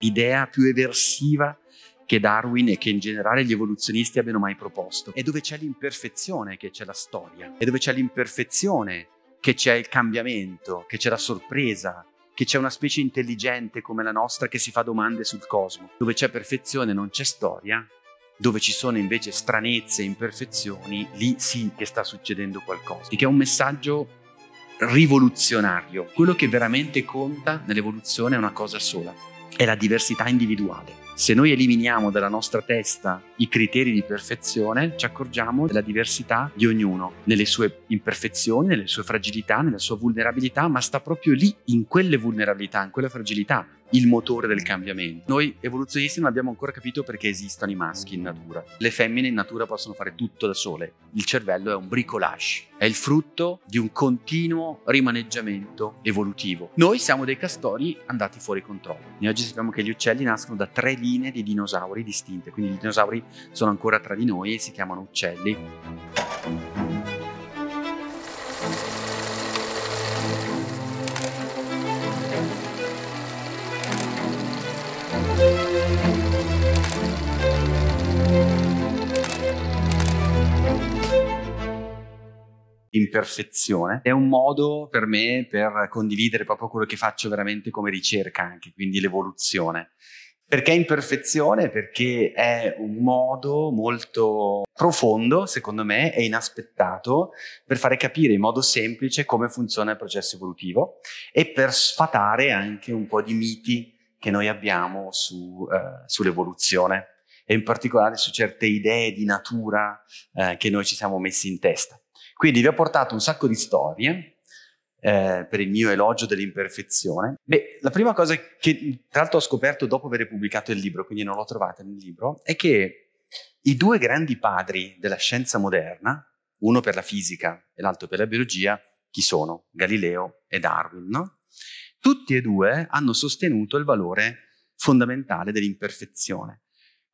idea più eversiva che Darwin e che in generale gli evoluzionisti abbiano mai proposto. È dove c'è l'imperfezione che c'è la storia, è dove c'è l'imperfezione che c'è il cambiamento, che c'è la sorpresa, che c'è una specie intelligente come la nostra che si fa domande sul cosmo. Dove c'è perfezione non c'è storia, dove ci sono invece stranezze e imperfezioni, lì sì che sta succedendo qualcosa. E che è un messaggio rivoluzionario. Quello che veramente conta nell'evoluzione è una cosa sola, è la diversità individuale. Se noi eliminiamo dalla nostra testa i criteri di perfezione, ci accorgiamo della diversità di ognuno, nelle sue imperfezioni, nelle sue fragilità, nella sua vulnerabilità, ma sta proprio lì, in quelle vulnerabilità, in quella fragilità, il motore del cambiamento. Noi evoluzionisti non abbiamo ancora capito perché esistono i maschi in natura. Le femmine in natura possono fare tutto da sole. Il cervello è un bricolage, è il frutto di un continuo rimaneggiamento evolutivo. Noi siamo dei castori andati fuori controllo. Noi oggi sappiamo che gli uccelli nascono da tre linee di dinosauri distinte, quindi i dinosauri sono ancora tra di noi e si chiamano uccelli. imperfezione è un modo per me per condividere proprio quello che faccio veramente come ricerca anche, quindi l'evoluzione. Perché imperfezione? Perché è un modo molto profondo, secondo me, e inaspettato per fare capire in modo semplice come funziona il processo evolutivo e per sfatare anche un po' di miti che noi abbiamo su, eh, sull'evoluzione e in particolare su certe idee di natura eh, che noi ci siamo messi in testa. Quindi vi ho portato un sacco di storie eh, per il mio elogio dell'imperfezione. Beh, la prima cosa che tra l'altro ho scoperto dopo aver pubblicato il libro, quindi non l'ho trovata nel libro, è che i due grandi padri della scienza moderna, uno per la fisica e l'altro per la biologia, chi sono? Galileo e Darwin, no? Tutti e due hanno sostenuto il valore fondamentale dell'imperfezione.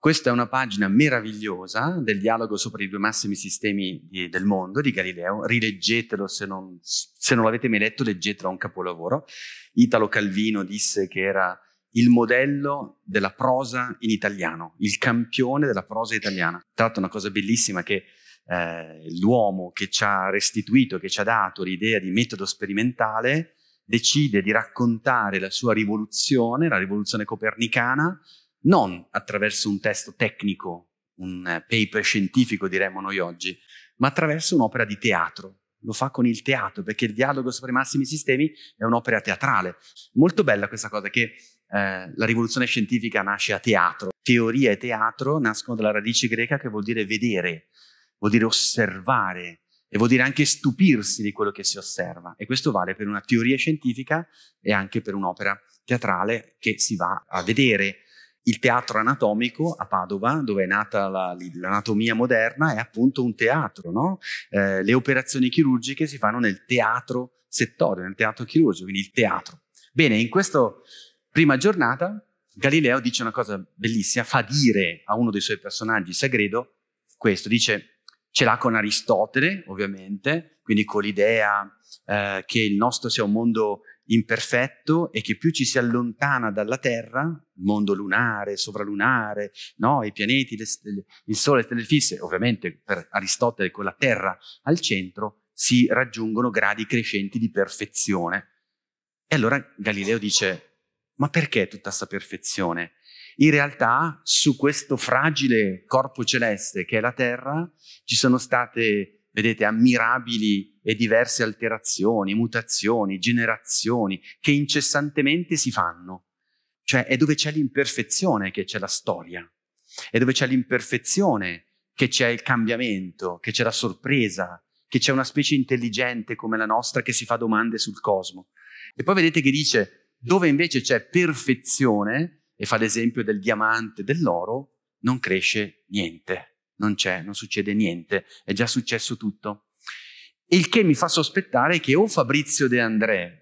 Questa è una pagina meravigliosa del dialogo sopra i due massimi sistemi di, del mondo di Galileo. Rileggetelo se non, se non l'avete mai letto, leggetelo, è un capolavoro. Italo Calvino disse che era il modello della prosa in italiano, il campione della prosa italiana. Tra l'altro una cosa bellissima che eh, l'uomo che ci ha restituito, che ci ha dato l'idea di metodo sperimentale, decide di raccontare la sua rivoluzione, la rivoluzione copernicana, non attraverso un testo tecnico, un eh, paper scientifico diremmo noi oggi, ma attraverso un'opera di teatro. Lo fa con il teatro, perché il dialogo sopra i massimi sistemi è un'opera teatrale. Molto bella questa cosa che eh, la rivoluzione scientifica nasce a teatro. Teoria e teatro nascono dalla radice greca che vuol dire vedere, vuol dire osservare e vuol dire anche stupirsi di quello che si osserva. E questo vale per una teoria scientifica e anche per un'opera teatrale che si va a vedere. Il teatro anatomico a Padova, dove è nata la, l'anatomia moderna, è appunto un teatro. No? Eh, le operazioni chirurgiche si fanno nel teatro settore, nel teatro chirurgico, quindi il teatro. Bene, in questa prima giornata Galileo dice una cosa bellissima, fa dire a uno dei suoi personaggi, Sagredo, questo, dice ce l'ha con Aristotele, ovviamente, quindi con l'idea eh, che il nostro sia un mondo imperfetto e che più ci si allontana dalla Terra, mondo lunare, sovralunare, no? i pianeti, le stelle, il Sole, le stelle fisse, ovviamente per Aristotele con la Terra al centro, si raggiungono gradi crescenti di perfezione. E allora Galileo dice, ma perché tutta questa perfezione? In realtà su questo fragile corpo celeste che è la Terra ci sono state vedete, ammirabili e diverse alterazioni, mutazioni, generazioni che incessantemente si fanno. Cioè è dove c'è l'imperfezione che c'è la storia, è dove c'è l'imperfezione che c'è il cambiamento, che c'è la sorpresa, che c'è una specie intelligente come la nostra che si fa domande sul cosmo. E poi vedete che dice dove invece c'è perfezione, e fa l'esempio del diamante, dell'oro, non cresce niente non c'è, non succede niente, è già successo tutto. Il che mi fa sospettare che o Fabrizio De André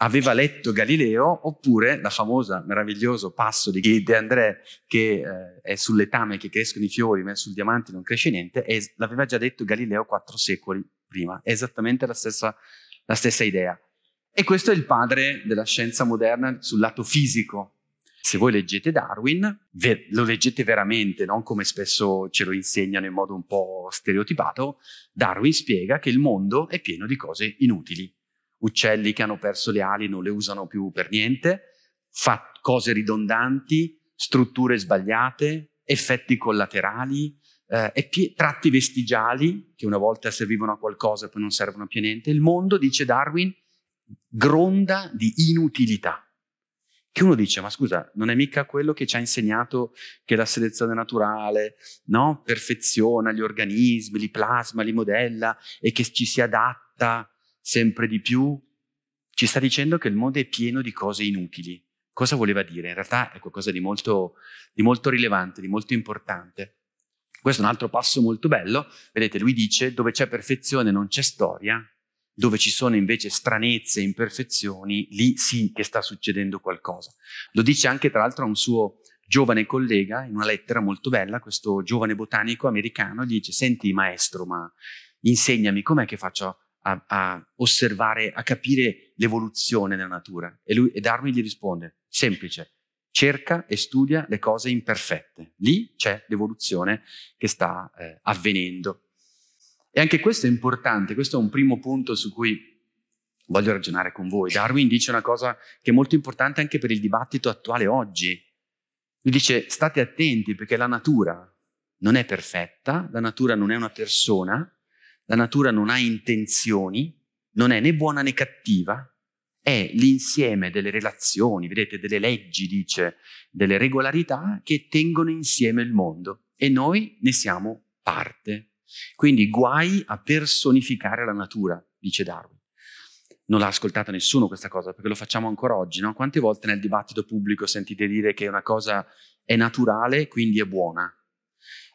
aveva letto Galileo oppure la famosa meraviglioso passo di De André che eh, è sulle tame che crescono i fiori ma sul diamante non cresce niente e l'aveva già detto Galileo quattro secoli prima, è esattamente la stessa, la stessa idea. E questo è il padre della scienza moderna sul lato fisico se voi leggete Darwin, ve- lo leggete veramente, non come spesso ce lo insegnano in modo un po' stereotipato, Darwin spiega che il mondo è pieno di cose inutili. Uccelli che hanno perso le ali non le usano più per niente, fa- cose ridondanti, strutture sbagliate, effetti collaterali, eh, pie- tratti vestigiali che una volta servivano a qualcosa e poi non servono più a niente. Il mondo, dice Darwin, gronda di inutilità che uno dice, ma scusa, non è mica quello che ci ha insegnato che la selezione naturale no? perfeziona gli organismi, li plasma, li modella e che ci si adatta sempre di più? Ci sta dicendo che il mondo è pieno di cose inutili. Cosa voleva dire? In realtà è qualcosa di molto, di molto rilevante, di molto importante. Questo è un altro passo molto bello. Vedete, lui dice, dove c'è perfezione non c'è storia, dove ci sono invece stranezze, imperfezioni, lì sì che sta succedendo qualcosa. Lo dice anche tra l'altro a un suo giovane collega in una lettera molto bella, questo giovane botanico americano gli dice, senti maestro, ma insegnami com'è che faccio a, a osservare, a capire l'evoluzione della natura? E, lui, e Darwin gli risponde, semplice, cerca e studia le cose imperfette. Lì c'è l'evoluzione che sta eh, avvenendo. E anche questo è importante, questo è un primo punto su cui voglio ragionare con voi. Darwin dice una cosa che è molto importante anche per il dibattito attuale oggi. Lui dice state attenti perché la natura non è perfetta, la natura non è una persona, la natura non ha intenzioni, non è né buona né cattiva, è l'insieme delle relazioni, vedete, delle leggi, dice, delle regolarità che tengono insieme il mondo e noi ne siamo parte. Quindi guai a personificare la natura, dice Darwin. Non l'ha ascoltata nessuno questa cosa, perché lo facciamo ancora oggi. No? Quante volte nel dibattito pubblico sentite dire che una cosa è naturale, quindi è buona.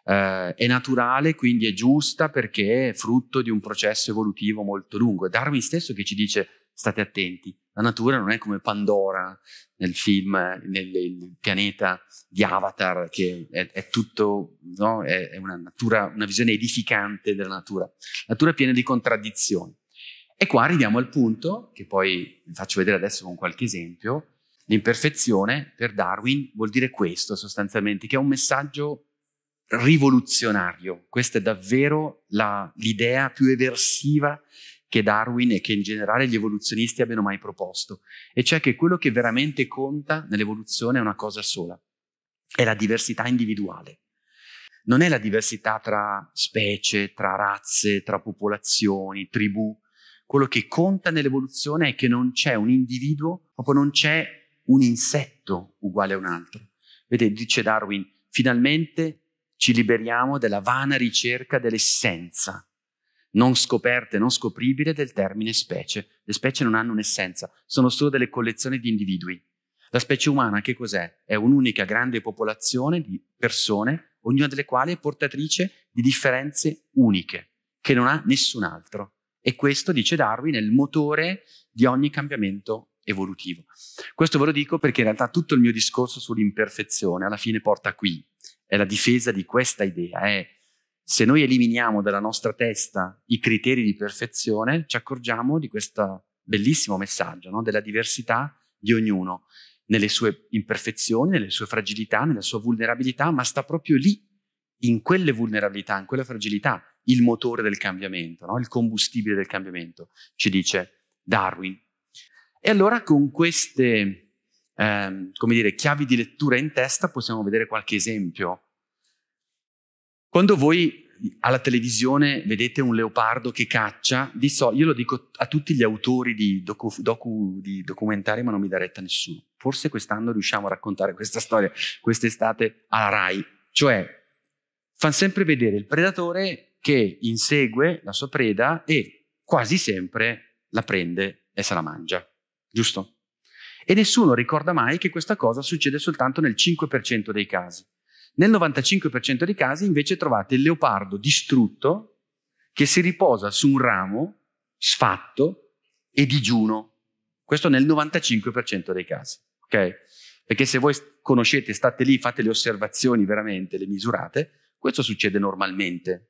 Eh, è naturale, quindi è giusta perché è frutto di un processo evolutivo molto lungo. È Darwin stesso che ci dice state attenti. La natura non è come Pandora nel film, nel, nel pianeta di Avatar, che è, è tutto, no? è, è una, natura, una visione edificante della natura. La natura è piena di contraddizioni. E qua arriviamo al punto, che poi vi faccio vedere adesso con qualche esempio, l'imperfezione per Darwin vuol dire questo sostanzialmente, che è un messaggio rivoluzionario. Questa è davvero la, l'idea più eversiva che Darwin e che in generale gli evoluzionisti abbiano mai proposto, e cioè che quello che veramente conta nell'evoluzione è una cosa sola, è la diversità individuale. Non è la diversità tra specie, tra razze, tra popolazioni, tribù. Quello che conta nell'evoluzione è che non c'è un individuo, proprio non c'è un insetto uguale a un altro. Vedete, dice Darwin, finalmente ci liberiamo della vana ricerca dell'essenza non scoperte, non scopribile del termine specie. Le specie non hanno un'essenza, sono solo delle collezioni di individui. La specie umana che cos'è? È un'unica grande popolazione di persone, ognuna delle quali è portatrice di differenze uniche, che non ha nessun altro. E questo, dice Darwin, è il motore di ogni cambiamento evolutivo. Questo ve lo dico perché in realtà tutto il mio discorso sull'imperfezione alla fine porta qui. È la difesa di questa idea, è se noi eliminiamo dalla nostra testa i criteri di perfezione, ci accorgiamo di questo bellissimo messaggio, no? della diversità di ognuno, nelle sue imperfezioni, nelle sue fragilità, nella sua vulnerabilità, ma sta proprio lì, in quelle vulnerabilità, in quella fragilità, il motore del cambiamento, no? il combustibile del cambiamento, ci dice Darwin. E allora con queste, ehm, come dire, chiavi di lettura in testa possiamo vedere qualche esempio quando voi alla televisione vedete un leopardo che caccia, di so, io lo dico a tutti gli autori di, docu, docu, di documentari, ma non mi dà retta nessuno. Forse quest'anno riusciamo a raccontare questa storia, quest'estate alla RAI. Cioè, fanno sempre vedere il predatore che insegue la sua preda e quasi sempre la prende e se la mangia. Giusto? E nessuno ricorda mai che questa cosa succede soltanto nel 5% dei casi. Nel 95% dei casi invece trovate il leopardo distrutto che si riposa su un ramo sfatto e digiuno. Questo nel 95% dei casi, ok? Perché se voi conoscete, state lì, fate le osservazioni veramente, le misurate, questo succede normalmente.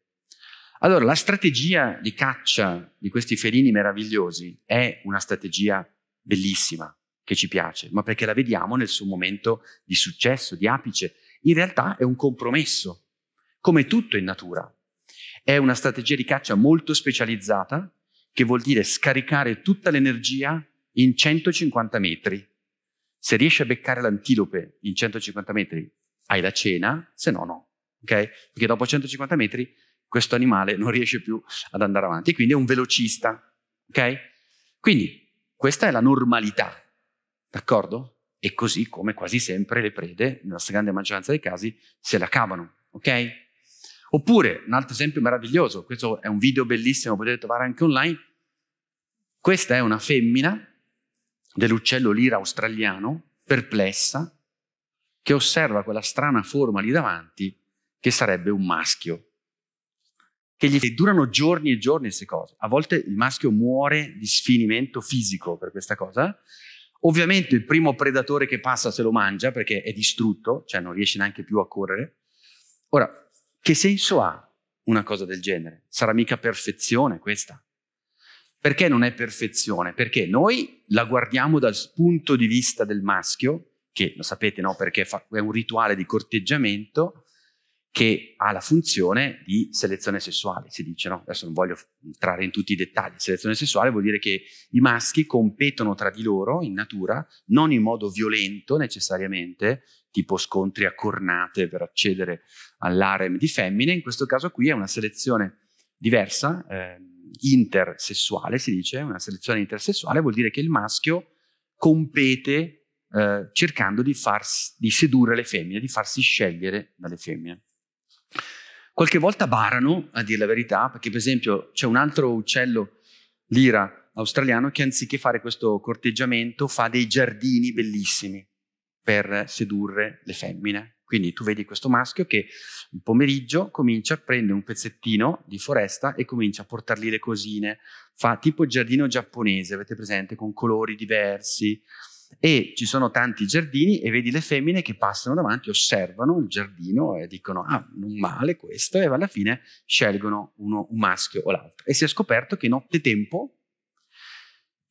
Allora, la strategia di caccia di questi felini meravigliosi è una strategia bellissima, che ci piace, ma perché la vediamo nel suo momento di successo, di apice, in realtà è un compromesso, come tutto in natura. È una strategia di caccia molto specializzata che vuol dire scaricare tutta l'energia in 150 metri. Se riesci a beccare l'antilope in 150 metri, hai la cena, se no no, okay? Perché dopo 150 metri questo animale non riesce più ad andare avanti quindi è un velocista, okay? Quindi questa è la normalità, d'accordo? e così come quasi sempre le prede, nella stragrande maggioranza dei casi, se la cavano, ok? Oppure, un altro esempio meraviglioso, questo è un video bellissimo, potete trovare anche online, questa è una femmina dell'uccello lira australiano, perplessa, che osserva quella strana forma lì davanti, che sarebbe un maschio. Che gli durano giorni e giorni queste cose. A volte il maschio muore di sfinimento fisico per questa cosa, Ovviamente il primo predatore che passa se lo mangia perché è distrutto, cioè non riesce neanche più a correre. Ora, che senso ha una cosa del genere? Sarà mica perfezione questa? Perché non è perfezione? Perché noi la guardiamo dal punto di vista del maschio, che lo sapete, no? Perché fa, è un rituale di corteggiamento, che ha la funzione di selezione sessuale, si dice, no? Adesso non voglio entrare in tutti i dettagli. Selezione sessuale vuol dire che i maschi competono tra di loro in natura, non in modo violento necessariamente, tipo scontri a cornate per accedere all'arem di femmine. In questo caso qui è una selezione diversa, eh, intersessuale si dice, una selezione intersessuale vuol dire che il maschio compete eh, cercando di, farsi, di sedurre le femmine, di farsi scegliere dalle femmine. Qualche volta barano, a dire la verità, perché per esempio c'è un altro uccello, l'ira australiano, che anziché fare questo corteggiamento fa dei giardini bellissimi per sedurre le femmine. Quindi tu vedi questo maschio che un pomeriggio comincia, a prendere un pezzettino di foresta e comincia a portargli le cosine, fa tipo giardino giapponese, avete presente, con colori diversi, e ci sono tanti giardini e vedi le femmine che passano davanti, osservano il giardino e dicono ah, non male questo e alla fine scelgono uno, un maschio o l'altro. E si è scoperto che nottetempo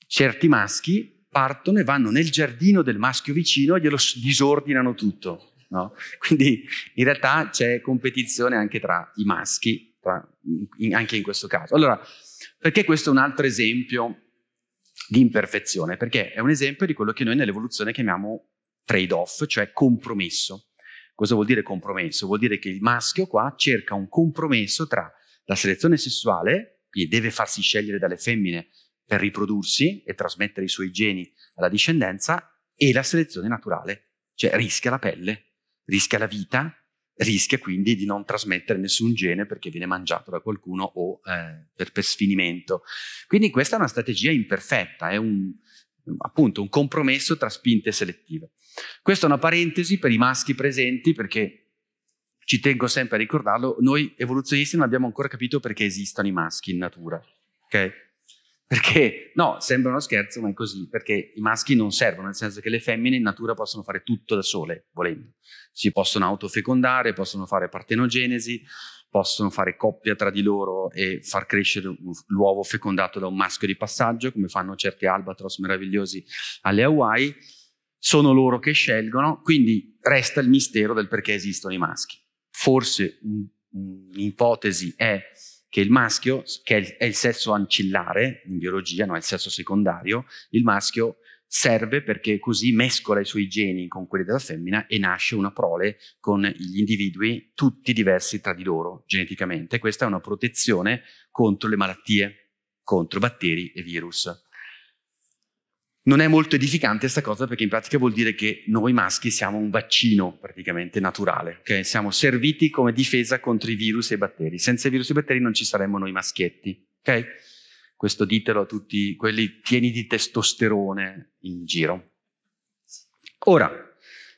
certi maschi partono e vanno nel giardino del maschio vicino e glielo disordinano tutto. No? Quindi in realtà c'è competizione anche tra i maschi, tra, in, anche in questo caso. Allora, perché questo è un altro esempio di imperfezione, perché è un esempio di quello che noi nell'evoluzione chiamiamo trade-off, cioè compromesso. Cosa vuol dire compromesso? Vuol dire che il maschio qua cerca un compromesso tra la selezione sessuale, quindi deve farsi scegliere dalle femmine per riprodursi e trasmettere i suoi geni alla discendenza, e la selezione naturale, cioè rischia la pelle, rischia la vita rischia quindi di non trasmettere nessun gene perché viene mangiato da qualcuno o eh, per, per sfinimento. Quindi questa è una strategia imperfetta, è un, appunto un compromesso tra spinte selettive. Questa è una parentesi per i maschi presenti perché ci tengo sempre a ricordarlo, noi evoluzionisti non abbiamo ancora capito perché esistono i maschi in natura. Okay? Perché, no, sembra uno scherzo, ma è così, perché i maschi non servono, nel senso che le femmine in natura possono fare tutto da sole, volendo. Si possono autofecondare, possono fare partenogenesi, possono fare coppia tra di loro e far crescere l'uovo fecondato da un maschio di passaggio, come fanno certi albatros meravigliosi alle Hawaii. Sono loro che scelgono, quindi resta il mistero del perché esistono i maschi. Forse un'ipotesi è che il maschio, che è il, è il sesso ancillare in biologia, no, è il sesso secondario, il maschio serve perché così mescola i suoi geni con quelli della femmina e nasce una prole con gli individui tutti diversi tra di loro geneticamente. Questa è una protezione contro le malattie, contro batteri e virus. Non è molto edificante questa cosa perché in pratica vuol dire che noi maschi siamo un vaccino praticamente naturale, okay? siamo serviti come difesa contro i virus e i batteri. Senza i virus e i batteri non ci saremmo noi maschietti. Okay? Questo ditelo a tutti quelli pieni di testosterone in giro. Ora,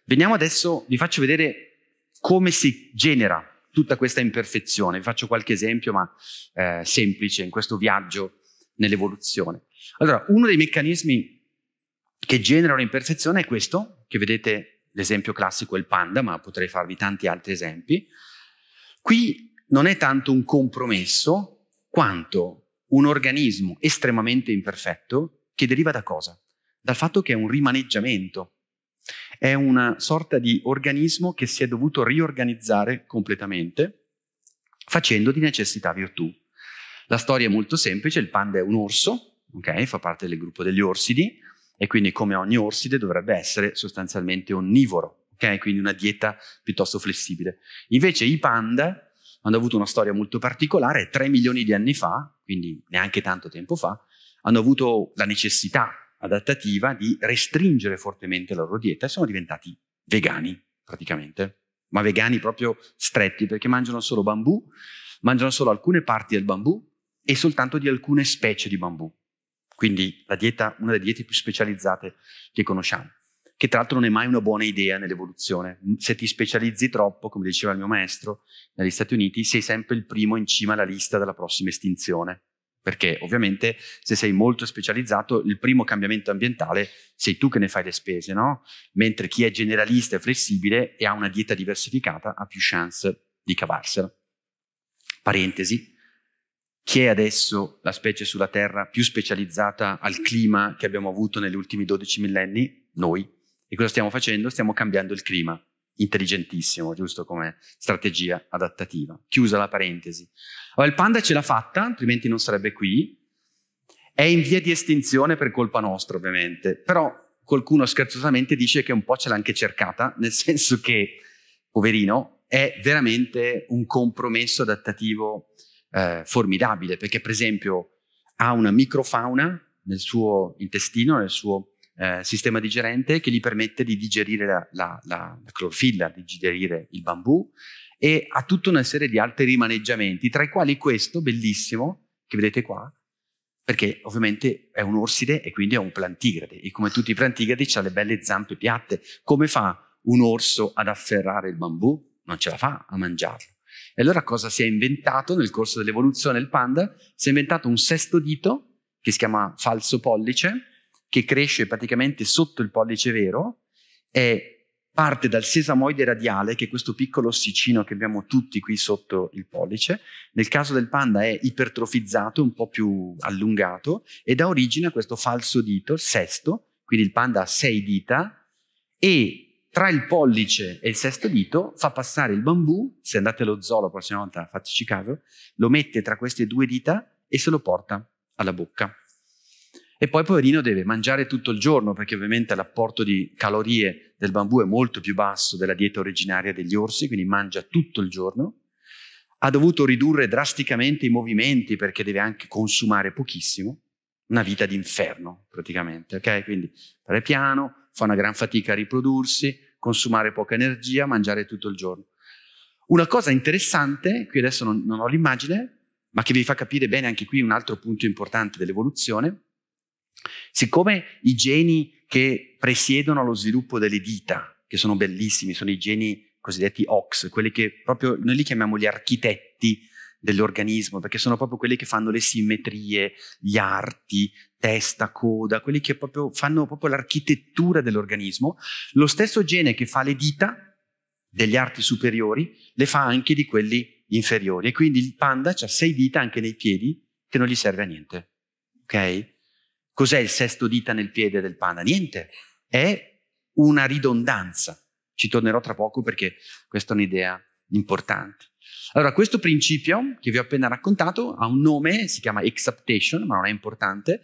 veniamo adesso, vi faccio vedere come si genera tutta questa imperfezione. Vi faccio qualche esempio, ma eh, semplice, in questo viaggio nell'evoluzione. Allora, uno dei meccanismi che generano imperfezione è questo, che vedete l'esempio classico è il panda, ma potrei farvi tanti altri esempi. Qui non è tanto un compromesso quanto un organismo estremamente imperfetto che deriva da cosa? Dal fatto che è un rimaneggiamento, è una sorta di organismo che si è dovuto riorganizzare completamente facendo di necessità virtù. La storia è molto semplice, il panda è un orso, okay, fa parte del gruppo degli orsidi, e quindi come ogni orside dovrebbe essere sostanzialmente onnivoro, okay? quindi una dieta piuttosto flessibile. Invece i panda hanno avuto una storia molto particolare, 3 milioni di anni fa, quindi neanche tanto tempo fa, hanno avuto la necessità adattativa di restringere fortemente la loro dieta e sono diventati vegani praticamente, ma vegani proprio stretti perché mangiano solo bambù, mangiano solo alcune parti del bambù e soltanto di alcune specie di bambù. Quindi dieta, una delle diete più specializzate che conosciamo, che tra l'altro non è mai una buona idea nell'evoluzione. Mm, se ti specializzi troppo, come diceva il mio maestro, negli Stati Uniti sei sempre il primo in cima alla lista della prossima estinzione. Perché ovviamente se sei molto specializzato, il primo cambiamento ambientale sei tu che ne fai le spese, no? Mentre chi è generalista e flessibile e ha una dieta diversificata ha più chance di cavarsela. Parentesi, chi è adesso la specie sulla Terra più specializzata al clima che abbiamo avuto negli ultimi 12 millenni? Noi. E cosa stiamo facendo? Stiamo cambiando il clima. Intelligentissimo, giusto come strategia adattativa. Chiusa la parentesi. Allora, il panda ce l'ha fatta, altrimenti non sarebbe qui. È in via di estinzione per colpa nostra, ovviamente. Però qualcuno scherzosamente dice che un po' ce l'ha anche cercata, nel senso che, poverino, è veramente un compromesso adattativo eh, formidabile, perché per esempio ha una microfauna nel suo intestino, nel suo eh, sistema digerente, che gli permette di digerire la, la, la, la clorofilla, di digerire il bambù, e ha tutta una serie di altri rimaneggiamenti, tra i quali questo bellissimo, che vedete qua, perché ovviamente è un orside e quindi è un plantigrade, e come tutti i plantigradi ha le belle zampe piatte. Come fa un orso ad afferrare il bambù? Non ce la fa a mangiarlo. E allora cosa si è inventato nel corso dell'evoluzione il panda? Si è inventato un sesto dito che si chiama falso pollice, che cresce praticamente sotto il pollice vero e parte dal sesamoide radiale, che è questo piccolo ossicino che abbiamo tutti qui sotto il pollice. Nel caso del panda è ipertrofizzato, un po' più allungato, e dà origine a questo falso dito, il sesto, quindi il panda ha sei dita, e tra il pollice e il sesto dito fa passare il bambù, se andate allo zoo la prossima volta fateci caso, lo mette tra queste due dita e se lo porta alla bocca. E poi poverino deve mangiare tutto il giorno perché ovviamente l'apporto di calorie del bambù è molto più basso della dieta originaria degli orsi, quindi mangia tutto il giorno. Ha dovuto ridurre drasticamente i movimenti perché deve anche consumare pochissimo. Una vita d'inferno praticamente, ok? Quindi fare piano, fa una gran fatica a riprodursi, consumare poca energia, mangiare tutto il giorno. Una cosa interessante, qui adesso non, non ho l'immagine, ma che vi fa capire bene anche qui un altro punto importante dell'evoluzione, siccome i geni che presiedono lo sviluppo delle dita, che sono bellissimi, sono i geni cosiddetti OX, quelli che proprio noi li chiamiamo gli architetti dell'organismo, perché sono proprio quelli che fanno le simmetrie, gli arti, testa, coda, quelli che proprio fanno proprio l'architettura dell'organismo. Lo stesso gene che fa le dita degli arti superiori le fa anche di quelli inferiori. E quindi il panda ha sei dita anche nei piedi che non gli serve a niente. Ok? Cos'è il sesto dita nel piede del panda? Niente. È una ridondanza. Ci tornerò tra poco perché questa è un'idea importante. Allora, questo principio che vi ho appena raccontato ha un nome, si chiama exaptation, ma non è importante.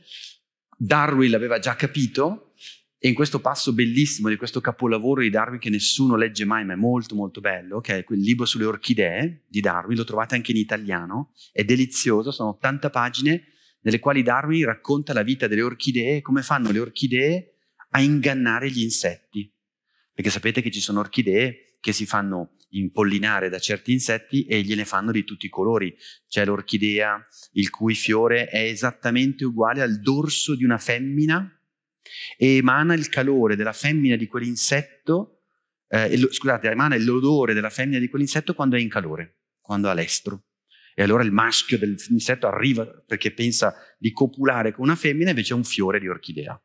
Darwin l'aveva già capito e in questo passo bellissimo di questo capolavoro di Darwin che nessuno legge mai, ma è molto molto bello, che è quel libro sulle orchidee di Darwin, lo trovate anche in italiano, è delizioso, sono 80 pagine nelle quali Darwin racconta la vita delle orchidee e come fanno le orchidee a ingannare gli insetti. Perché sapete che ci sono orchidee che si fanno impollinare da certi insetti e gliene fanno di tutti i colori. C'è l'orchidea, il cui fiore è esattamente uguale al dorso di una femmina e emana il calore della femmina di quell'insetto, eh, scusate, emana l'odore della femmina di quell'insetto quando è in calore, quando ha l'estro. E allora il maschio dell'insetto arriva perché pensa di copulare con una femmina, invece è un fiore di orchidea.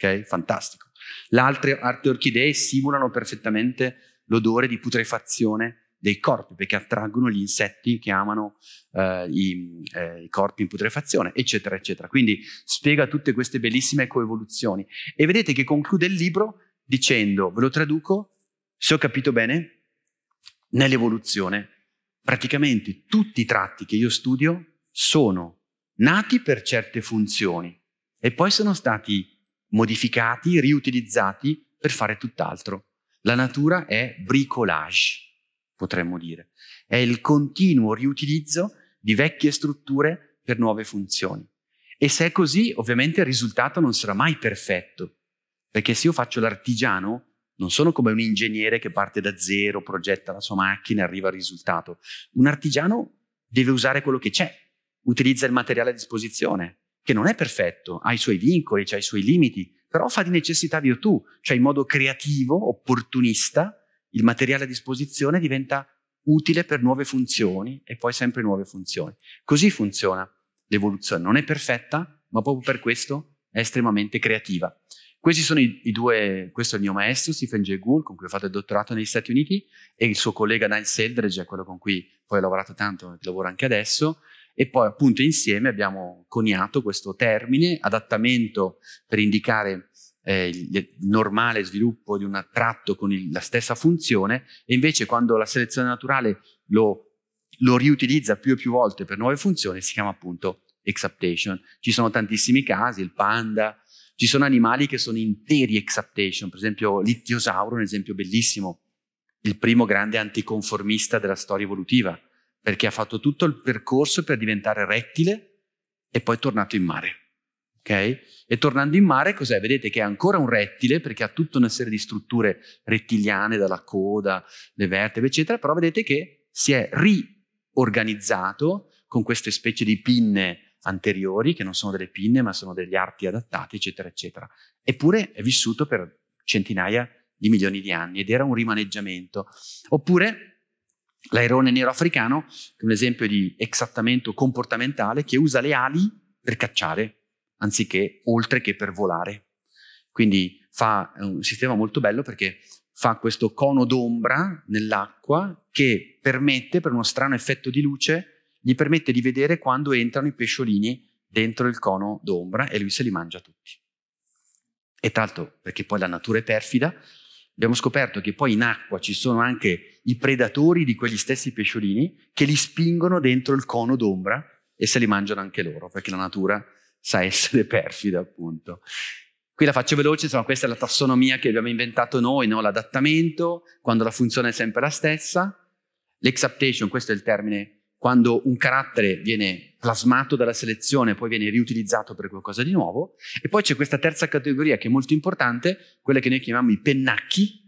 Ok? Fantastico. Le altre orchidee simulano perfettamente l'odore di putrefazione dei corpi, perché attraggono gli insetti che amano eh, i, eh, i, corpi in putrefazione, eccetera, eccetera. Quindi spiega tutte queste bellissime coevoluzioni. E vedete che conclude il libro dicendo, ve lo traduco, se ho capito bene, nell'evoluzione praticamente tutti i tratti che io studio sono nati per certe funzioni e poi sono stati modificati, riutilizzati per fare tutt'altro. La natura è bricolage, potremmo dire. È il continuo riutilizzo di vecchie strutture per nuove funzioni. E se è così, ovviamente il risultato non sarà mai perfetto, perché se io faccio l'artigiano, non sono come un ingegnere che parte da zero, progetta la sua macchina e arriva al risultato. Un artigiano deve usare quello che c'è, utilizza il materiale a disposizione, che non è perfetto, ha i suoi vincoli, ha i suoi limiti, però fa di necessità virtù, cioè in modo creativo, opportunista, il materiale a disposizione diventa utile per nuove funzioni e poi sempre nuove funzioni. Così funziona l'evoluzione, non è perfetta, ma proprio per questo è estremamente creativa. Questi sono i, i due, questo è il mio maestro Stephen Jay Gould, con cui ho fatto il dottorato negli Stati Uniti, e il suo collega Niles Eldridge, quello con cui poi ho lavorato tanto e lavoro anche adesso, e poi appunto insieme abbiamo coniato questo termine, adattamento per indicare eh, il normale sviluppo di un tratto con il, la stessa funzione e invece quando la selezione naturale lo, lo riutilizza più e più volte per nuove funzioni si chiama appunto exaptation. Ci sono tantissimi casi, il panda, ci sono animali che sono interi exaptation, per esempio l'ittiosauro, un esempio bellissimo, il primo grande anticonformista della storia evolutiva perché ha fatto tutto il percorso per diventare rettile e poi è tornato in mare. Ok? E tornando in mare, cos'è? Vedete che è ancora un rettile perché ha tutta una serie di strutture rettiliane, dalla coda, le vertebre, eccetera, però vedete che si è riorganizzato con queste specie di pinne anteriori, che non sono delle pinne, ma sono degli arti adattati, eccetera, eccetera. Eppure è vissuto per centinaia di milioni di anni ed era un rimaneggiamento. Oppure L'airone nero africano è un esempio di esattamento comportamentale che usa le ali per cacciare, anziché oltre che per volare. Quindi fa, è un sistema molto bello perché fa questo cono d'ombra nell'acqua che permette, per uno strano effetto di luce, gli permette di vedere quando entrano i pesciolini dentro il cono d'ombra e lui se li mangia tutti. E tra l'altro, perché poi la natura è perfida, abbiamo scoperto che poi in acqua ci sono anche i predatori di quegli stessi pesciolini che li spingono dentro il cono d'ombra e se li mangiano anche loro, perché la natura sa essere perfida, appunto. Qui la faccio veloce, insomma, questa è la tassonomia che abbiamo inventato noi, no? l'adattamento, quando la funzione è sempre la stessa. L'exaptation, questo è il termine quando un carattere viene plasmato dalla selezione, poi viene riutilizzato per qualcosa di nuovo. E poi c'è questa terza categoria che è molto importante, quella che noi chiamiamo i pennacchi.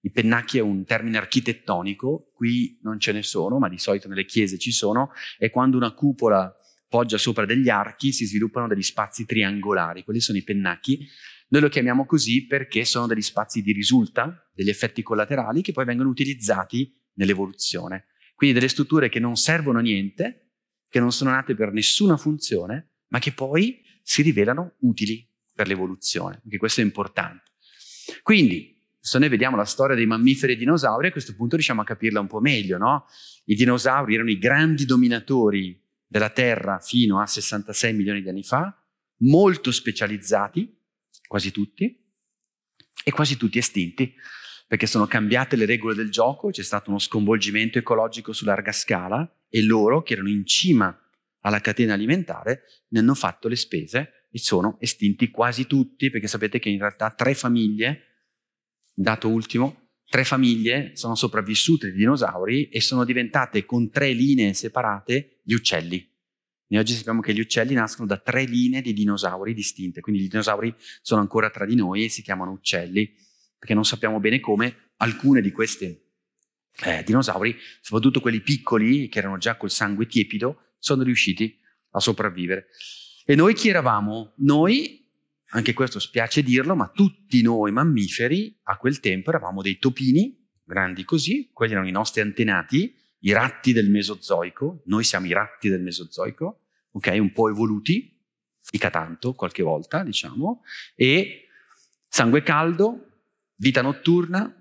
I pennacchi è un termine architettonico, qui non ce ne sono, ma di solito nelle chiese ci sono, e quando una cupola poggia sopra degli archi si sviluppano degli spazi triangolari, quelli sono i pennacchi. Noi lo chiamiamo così perché sono degli spazi di risulta, degli effetti collaterali che poi vengono utilizzati nell'evoluzione. Quindi delle strutture che non servono a niente, che non sono nate per nessuna funzione, ma che poi si rivelano utili per l'evoluzione, anche questo è importante. Quindi, se noi vediamo la storia dei mammiferi e dinosauri, a questo punto riusciamo a capirla un po' meglio, no? I dinosauri erano i grandi dominatori della Terra fino a 66 milioni di anni fa, molto specializzati, quasi tutti, e quasi tutti estinti perché sono cambiate le regole del gioco, c'è stato uno sconvolgimento ecologico su larga scala e loro, che erano in cima alla catena alimentare, ne hanno fatto le spese e sono estinti quasi tutti, perché sapete che in realtà tre famiglie, dato ultimo, tre famiglie sono sopravvissute di dinosauri e sono diventate con tre linee separate gli uccelli. E oggi sappiamo che gli uccelli nascono da tre linee di dinosauri distinte, quindi i dinosauri sono ancora tra di noi e si chiamano uccelli perché non sappiamo bene come, alcune di queste eh, dinosauri, soprattutto quelli piccoli, che erano già col sangue tiepido, sono riusciti a sopravvivere. E noi chi eravamo? Noi, anche questo spiace dirlo, ma tutti noi mammiferi a quel tempo eravamo dei topini, grandi così, quelli erano i nostri antenati, i ratti del Mesozoico, noi siamo i ratti del Mesozoico, ok? Un po' evoluti, mica tanto qualche volta, diciamo, e sangue caldo, vita notturna,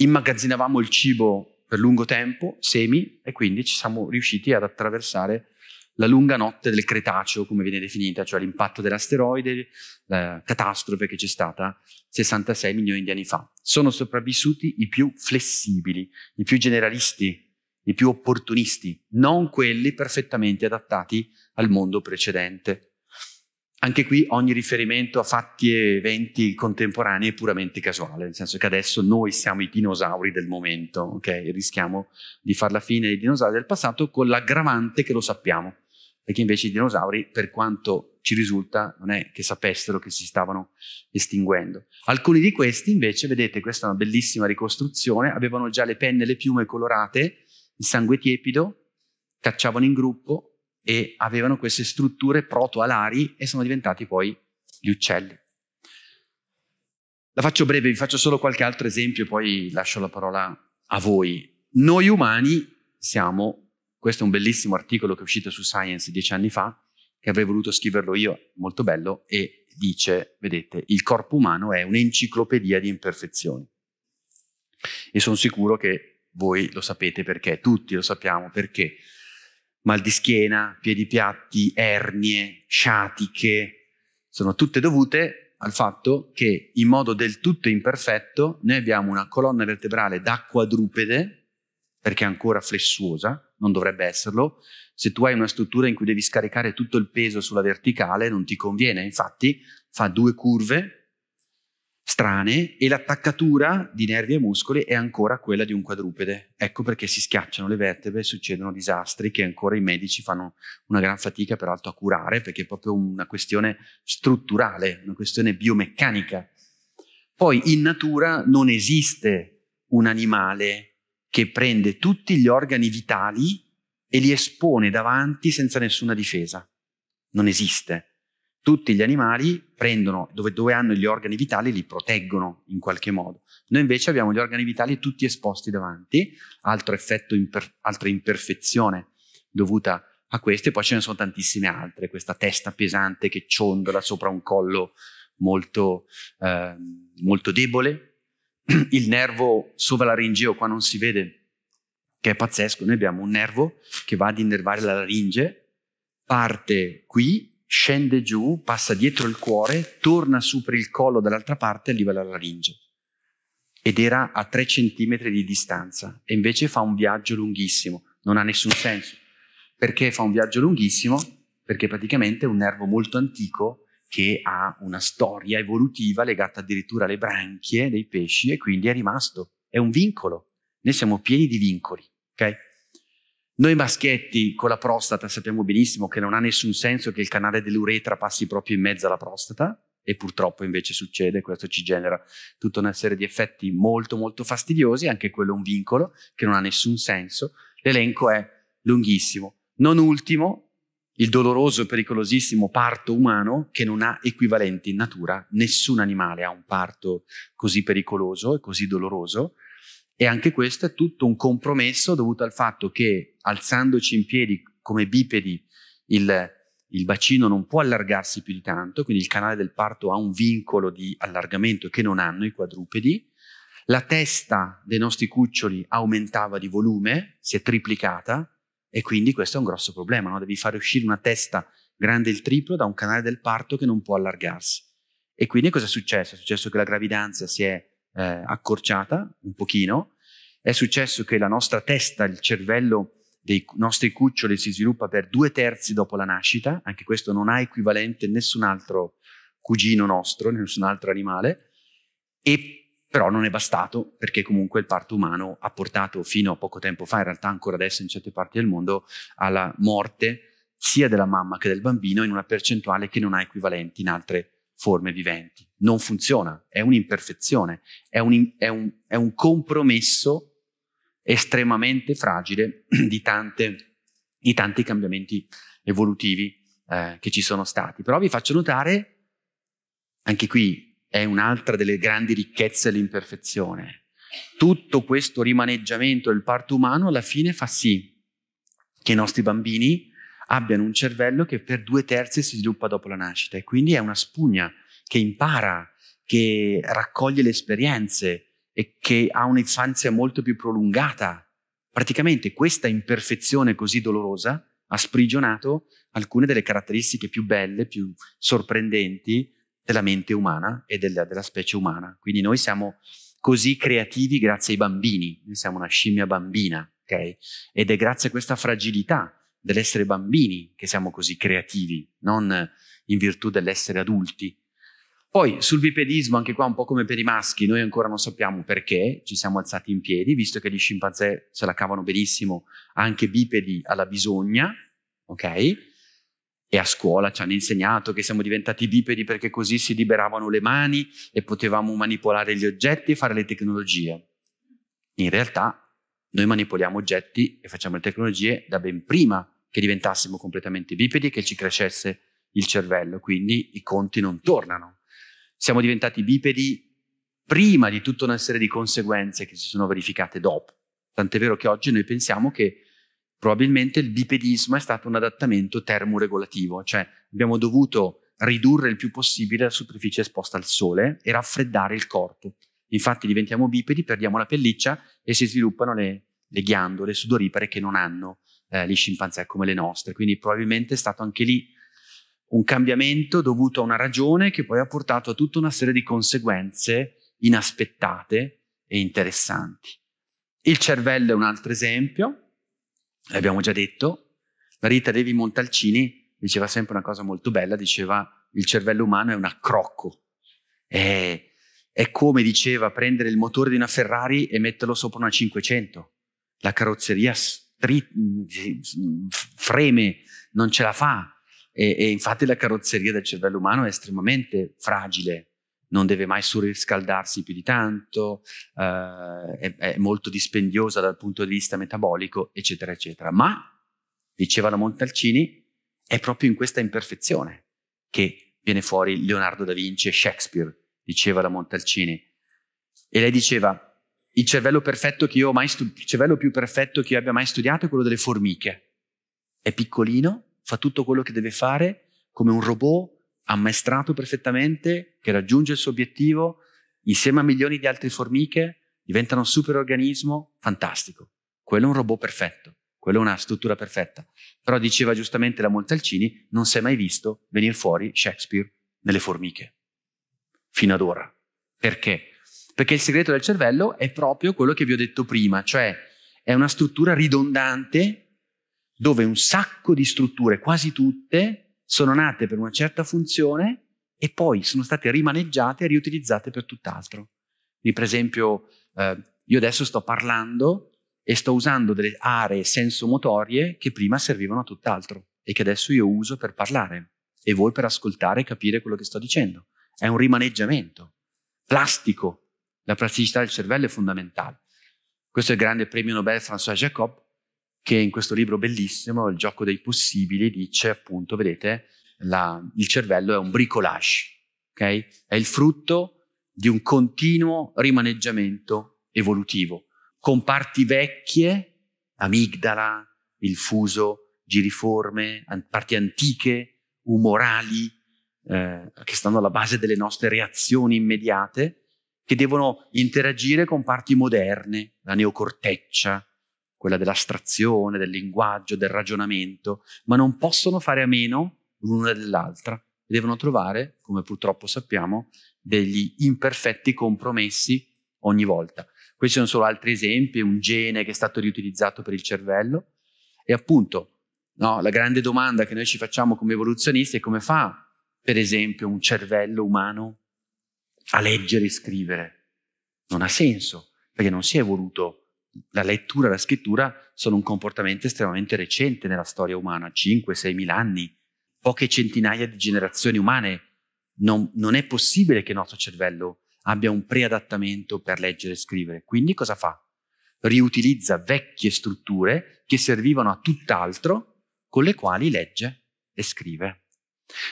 immagazzinavamo il cibo per lungo tempo, semi, e quindi ci siamo riusciti ad attraversare la lunga notte del Cretaceo, come viene definita, cioè l'impatto dell'asteroide, la catastrofe che c'è stata 66 milioni di anni fa. Sono sopravvissuti i più flessibili, i più generalisti, i più opportunisti, non quelli perfettamente adattati al mondo precedente. Anche qui ogni riferimento a fatti e eventi contemporanei è puramente casuale, nel senso che adesso noi siamo i dinosauri del momento, ok? Rischiamo di far la fine dei dinosauri del passato con l'aggravante che lo sappiamo, perché invece i dinosauri, per quanto ci risulta, non è che sapessero che si stavano estinguendo. Alcuni di questi, invece, vedete, questa è una bellissima ricostruzione, avevano già le penne e le piume colorate, il sangue tiepido, cacciavano in gruppo, e avevano queste strutture proto-alari e sono diventati poi gli uccelli. La faccio breve, vi faccio solo qualche altro esempio e poi lascio la parola a voi. Noi umani siamo, questo è un bellissimo articolo che è uscito su Science dieci anni fa, che avrei voluto scriverlo io, molto bello, e dice, vedete, il corpo umano è un'enciclopedia di imperfezioni. E sono sicuro che voi lo sapete perché, tutti lo sappiamo perché mal di schiena, piedi piatti, ernie, sciatiche, sono tutte dovute al fatto che in modo del tutto imperfetto noi abbiamo una colonna vertebrale da quadrupede, perché è ancora flessuosa, non dovrebbe esserlo, se tu hai una struttura in cui devi scaricare tutto il peso sulla verticale non ti conviene, infatti fa due curve strane e l'attaccatura di nervi e muscoli è ancora quella di un quadrupede. Ecco perché si schiacciano le vertebre e succedono disastri che ancora i medici fanno una gran fatica peraltro a curare perché è proprio una questione strutturale, una questione biomeccanica. Poi in natura non esiste un animale che prende tutti gli organi vitali e li espone davanti senza nessuna difesa. Non esiste tutti gli animali prendono dove, dove, hanno gli organi vitali li proteggono in qualche modo. Noi invece abbiamo gli organi vitali tutti esposti davanti, altro effetto, imper, altra imperfezione dovuta a queste, poi ce ne sono tantissime altre, questa testa pesante che ciondola sopra un collo molto, eh, molto debole, il nervo sovralaringeo qua non si vede, che è pazzesco, noi abbiamo un nervo che va ad innervare la laringe, parte qui scende giù, passa dietro il cuore, torna su per il collo dall'altra parte e arriva alla laringe. Ed era a 3 cm di distanza e invece fa un viaggio lunghissimo, non ha nessun senso. Perché fa un viaggio lunghissimo? Perché praticamente è un nervo molto antico che ha una storia evolutiva legata addirittura alle branchie dei pesci e quindi è rimasto, è un vincolo. Noi siamo pieni di vincoli, ok? Noi maschietti con la prostata sappiamo benissimo che non ha nessun senso che il canale dell'uretra passi proprio in mezzo alla prostata e purtroppo invece succede, questo ci genera tutta una serie di effetti molto molto fastidiosi, anche quello è un vincolo che non ha nessun senso. L'elenco è lunghissimo. Non ultimo, il doloroso e pericolosissimo parto umano che non ha equivalenti in natura, nessun animale ha un parto così pericoloso e così doloroso e anche questo è tutto un compromesso dovuto al fatto che alzandoci in piedi come bipedi il, il bacino non può allargarsi più di tanto, quindi il canale del parto ha un vincolo di allargamento che non hanno i quadrupedi, la testa dei nostri cuccioli aumentava di volume, si è triplicata e quindi questo è un grosso problema, no? devi fare uscire una testa grande il triplo da un canale del parto che non può allargarsi. E quindi cosa è successo? È successo che la gravidanza si è eh, accorciata un pochino, è successo che la nostra testa, il cervello dei nostri cuccioli si sviluppa per due terzi dopo la nascita, anche questo non ha equivalente nessun altro cugino nostro, nessun altro animale, e però non è bastato perché comunque il parto umano ha portato fino a poco tempo fa, in realtà ancora adesso in certe parti del mondo, alla morte sia della mamma che del bambino in una percentuale che non ha equivalenti in altre forme viventi. Non funziona, è un'imperfezione, è un, è un, è un compromesso estremamente fragile di, tante, di tanti cambiamenti evolutivi eh, che ci sono stati. Però vi faccio notare, anche qui è un'altra delle grandi ricchezze l'imperfezione. Tutto questo rimaneggiamento del parto umano alla fine fa sì che i nostri bambini abbiano un cervello che per due terzi si sviluppa dopo la nascita e quindi è una spugna che impara, che raccoglie le esperienze e che ha un'infanzia molto più prolungata. Praticamente questa imperfezione così dolorosa ha sprigionato alcune delle caratteristiche più belle, più sorprendenti della mente umana e della, della specie umana. Quindi noi siamo così creativi grazie ai bambini, noi siamo una scimmia bambina, ok? Ed è grazie a questa fragilità dell'essere bambini che siamo così creativi, non in virtù dell'essere adulti. Poi sul bipedismo, anche qua un po' come per i maschi, noi ancora non sappiamo perché ci siamo alzati in piedi, visto che gli scimpanzé se la cavano benissimo, anche bipedi alla bisogna, ok? E a scuola ci hanno insegnato che siamo diventati bipedi perché così si liberavano le mani e potevamo manipolare gli oggetti e fare le tecnologie. In realtà noi manipoliamo oggetti e facciamo le tecnologie da ben prima che diventassimo completamente bipedi, che ci crescesse il cervello, quindi i conti non tornano. Siamo diventati bipedi prima di tutta una serie di conseguenze che si sono verificate dopo. Tant'è vero che oggi noi pensiamo che probabilmente il bipedismo è stato un adattamento termoregolativo, cioè abbiamo dovuto ridurre il più possibile la superficie esposta al sole e raffreddare il corpo. Infatti diventiamo bipedi, perdiamo la pelliccia e si sviluppano le, le ghiandole sudoripere che non hanno eh, gli scimpanzé come le nostre. Quindi probabilmente è stato anche lì un cambiamento dovuto a una ragione che poi ha portato a tutta una serie di conseguenze inaspettate e interessanti. Il cervello è un altro esempio, l'abbiamo già detto. La Rita Devi Montalcini diceva sempre una cosa molto bella, diceva il cervello umano è un accrocco. È, è come, diceva, prendere il motore di una Ferrari e metterlo sopra una 500. La carrozzeria freme, non ce la fa. E, e infatti la carrozzeria del cervello umano è estremamente fragile, non deve mai surriscaldarsi più di tanto, eh, è, è, molto dispendiosa dal punto di vista metabolico, eccetera, eccetera. Ma, diceva la Montalcini, è proprio in questa imperfezione che viene fuori Leonardo da Vinci e Shakespeare, diceva la Montalcini. E lei diceva, il cervello perfetto che io ho mai studiato, il cervello più perfetto che io abbia mai studiato è quello delle formiche. È piccolino, fa tutto quello che deve fare, come un robot ammaestrato perfettamente, che raggiunge il suo obiettivo, insieme a milioni di altre formiche, diventa un super organismo, fantastico. Quello è un robot perfetto, quello è una struttura perfetta. Però diceva giustamente la Montalcini, non si è mai visto venire fuori Shakespeare nelle formiche, fino ad ora. Perché? Perché il segreto del cervello è proprio quello che vi ho detto prima, cioè è una struttura ridondante dove un sacco di strutture, quasi tutte, sono nate per una certa funzione e poi sono state rimaneggiate e riutilizzate per tutt'altro. Quindi, per esempio, eh, io adesso sto parlando e sto usando delle aree sensomotorie che prima servivano a tutt'altro e che adesso io uso per parlare e voi per ascoltare e capire quello che sto dicendo. È un rimaneggiamento plastico la plasticità del cervello è fondamentale. Questo è il grande premio Nobel François Jacob, che in questo libro bellissimo, Il gioco dei possibili, dice appunto, vedete, la, il cervello è un bricolage, okay? è il frutto di un continuo rimaneggiamento evolutivo, con parti vecchie, amigdala, il fuso, giriforme, parti antiche, umorali, eh, che stanno alla base delle nostre reazioni immediate, che devono interagire con parti moderne, la neocorteccia, quella dell'astrazione, del linguaggio, del ragionamento, ma non possono fare a meno l'una dell'altra devono trovare, come purtroppo sappiamo, degli imperfetti compromessi ogni volta. Questi sono solo altri esempi, un gene che è stato riutilizzato per il cervello e appunto no, la grande domanda che noi ci facciamo come evoluzionisti è come fa per esempio un cervello umano a leggere e scrivere. Non ha senso, perché non si è evoluto. La lettura e la scrittura sono un comportamento estremamente recente nella storia umana, 5-6 mila anni, poche centinaia di generazioni umane. Non, non è possibile che il nostro cervello abbia un preadattamento per leggere e scrivere. Quindi cosa fa? Riutilizza vecchie strutture che servivano a tutt'altro con le quali legge e scrive.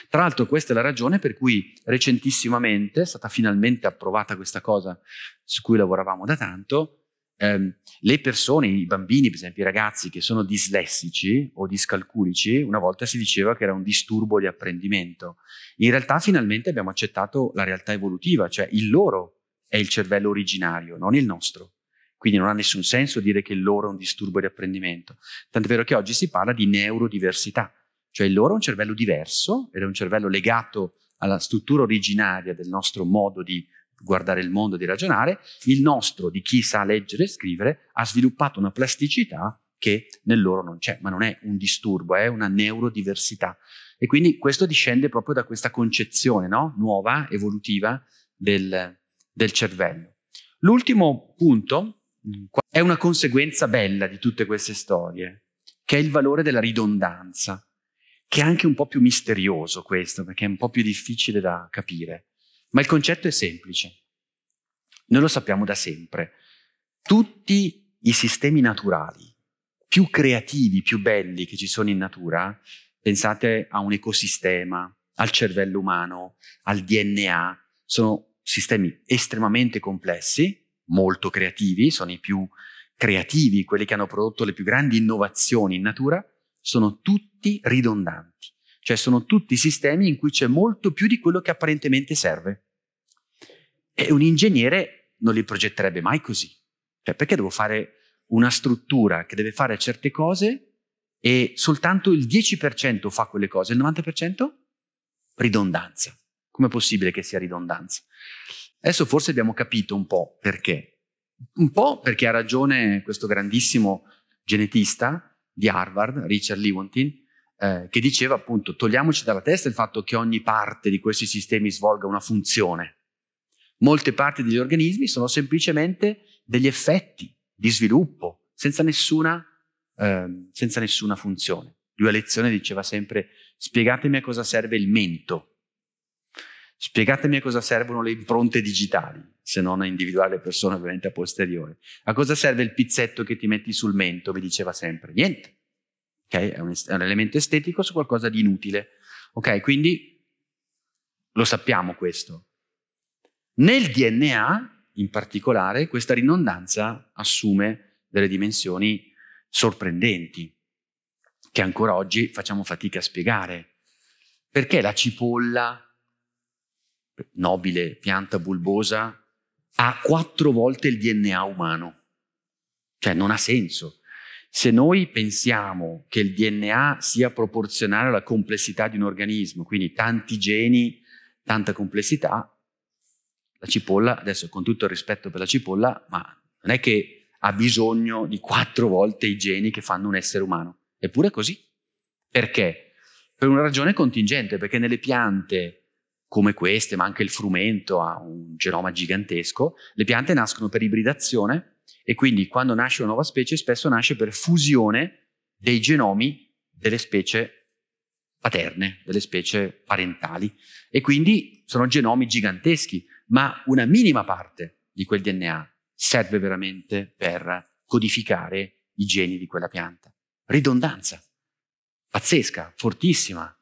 Tra l'altro questa è la ragione per cui recentissimamente è stata finalmente approvata questa cosa su cui lavoravamo da tanto. Eh, le persone, i bambini, per esempio i ragazzi che sono dislessici o discalculici, una volta si diceva che era un disturbo di apprendimento. In realtà finalmente abbiamo accettato la realtà evolutiva, cioè il loro è il cervello originario, non il nostro. Quindi non ha nessun senso dire che il loro è un disturbo di apprendimento. Tant'è vero che oggi si parla di neurodiversità, cioè il loro è un cervello diverso, ed è un cervello legato alla struttura originaria del nostro modo di guardare il mondo, di ragionare, il nostro, di chi sa leggere e scrivere, ha sviluppato una plasticità che nel loro non c'è, ma non è un disturbo, è una neurodiversità. E quindi questo discende proprio da questa concezione no? nuova, evolutiva del, del cervello. L'ultimo punto mm, è una conseguenza bella di tutte queste storie, che è il valore della ridondanza che è anche un po' più misterioso questo, perché è un po' più difficile da capire. Ma il concetto è semplice. Noi lo sappiamo da sempre. Tutti i sistemi naturali, più creativi, più belli che ci sono in natura, pensate a un ecosistema, al cervello umano, al DNA, sono sistemi estremamente complessi, molto creativi, sono i più creativi, quelli che hanno prodotto le più grandi innovazioni in natura, sono tutti ridondanti, cioè sono tutti sistemi in cui c'è molto più di quello che apparentemente serve. E un ingegnere non li progetterebbe mai così. Cioè, perché devo fare una struttura che deve fare certe cose e soltanto il 10% fa quelle cose, il 90%? Ridondanza. Com'è possibile che sia ridondanza? Adesso forse abbiamo capito un po' perché. Un po' perché ha ragione questo grandissimo genetista di Harvard, Richard Lewontin, eh, che diceva appunto togliamoci dalla testa il fatto che ogni parte di questi sistemi svolga una funzione. Molte parti degli organismi sono semplicemente degli effetti di sviluppo, senza nessuna, eh, senza nessuna funzione. Lui a lezione diceva sempre spiegatemi a cosa serve il mento, Spiegatemi a cosa servono le impronte digitali, se non a individuare le persone ovviamente a posteriore. A cosa serve il pizzetto che ti metti sul mento? Mi diceva sempre, niente. Okay? È, un, è un elemento estetico su qualcosa di inutile. Ok, quindi lo sappiamo questo. Nel DNA, in particolare, questa ridondanza assume delle dimensioni sorprendenti, che ancora oggi facciamo fatica a spiegare. Perché la cipolla nobile pianta bulbosa ha quattro volte il DNA umano. Cioè non ha senso. Se noi pensiamo che il DNA sia proporzionale alla complessità di un organismo, quindi tanti geni, tanta complessità, la cipolla, adesso con tutto il rispetto per la cipolla, ma non è che ha bisogno di quattro volte i geni che fanno un essere umano. Eppure è così. Perché? Per una ragione contingente, perché nelle piante come queste, ma anche il frumento ha un genoma gigantesco, le piante nascono per ibridazione e quindi quando nasce una nuova specie spesso nasce per fusione dei genomi delle specie paterne, delle specie parentali e quindi sono genomi giganteschi, ma una minima parte di quel DNA serve veramente per codificare i geni di quella pianta. Ridondanza pazzesca, fortissima,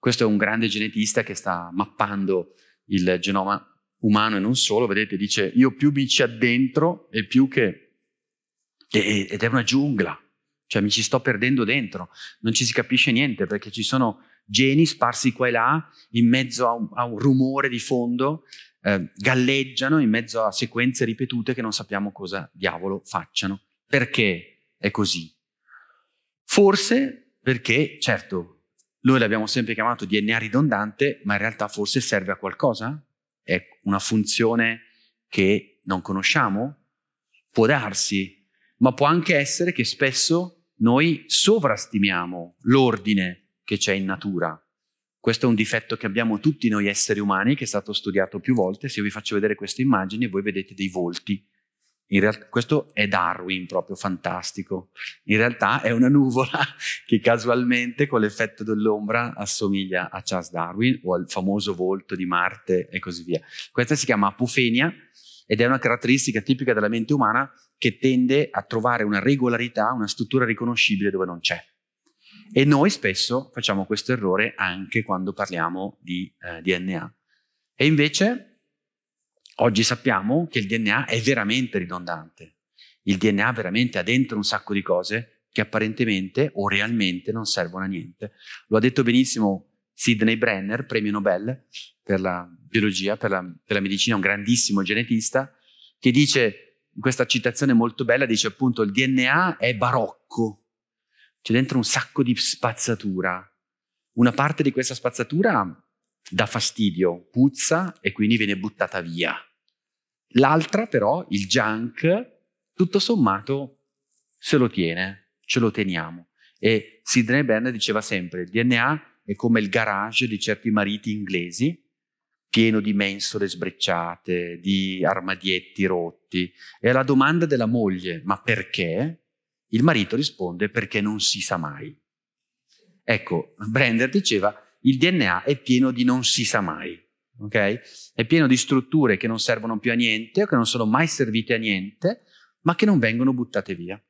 questo è un grande genetista che sta mappando il genoma umano e non solo, vedete, dice io più mi ci addentro e più che... ed è una giungla, cioè mi ci sto perdendo dentro, non ci si capisce niente perché ci sono geni sparsi qua e là in mezzo a un, a un rumore di fondo, eh, galleggiano in mezzo a sequenze ripetute che non sappiamo cosa diavolo facciano. Perché è così? Forse perché, certo, noi l'abbiamo sempre chiamato DNA ridondante, ma in realtà forse serve a qualcosa? È una funzione che non conosciamo? Può darsi, ma può anche essere che spesso noi sovrastimiamo l'ordine che c'è in natura. Questo è un difetto che abbiamo tutti noi esseri umani, che è stato studiato più volte. Se io vi faccio vedere queste immagini, voi vedete dei volti Realtà, questo è Darwin proprio fantastico. In realtà è una nuvola che casualmente con l'effetto dell'ombra assomiglia a Charles Darwin o al famoso volto di Marte e così via. Questa si chiama apofenia ed è una caratteristica tipica della mente umana che tende a trovare una regolarità, una struttura riconoscibile dove non c'è. E noi spesso facciamo questo errore anche quando parliamo di eh, DNA. E invece Oggi sappiamo che il DNA è veramente ridondante. Il DNA veramente ha dentro un sacco di cose che apparentemente o realmente non servono a niente. Lo ha detto benissimo Sidney Brenner, premio Nobel per la biologia, per la, per la medicina, un grandissimo genetista, che dice, in questa citazione molto bella, dice appunto il DNA è barocco, c'è dentro un sacco di spazzatura. Una parte di questa spazzatura dà fastidio, puzza e quindi viene buttata via. L'altra però, il junk, tutto sommato se lo tiene, ce lo teniamo. E Sidney Bennett diceva sempre, il DNA è come il garage di certi mariti inglesi, pieno di mensole sbrecciate, di armadietti rotti. E alla domanda della moglie, ma perché? Il marito risponde perché non si sa mai. Ecco, Brender diceva, il DNA è pieno di non si sa mai, ok? È pieno di strutture che non servono più a niente o che non sono mai servite a niente, ma che non vengono buttate via.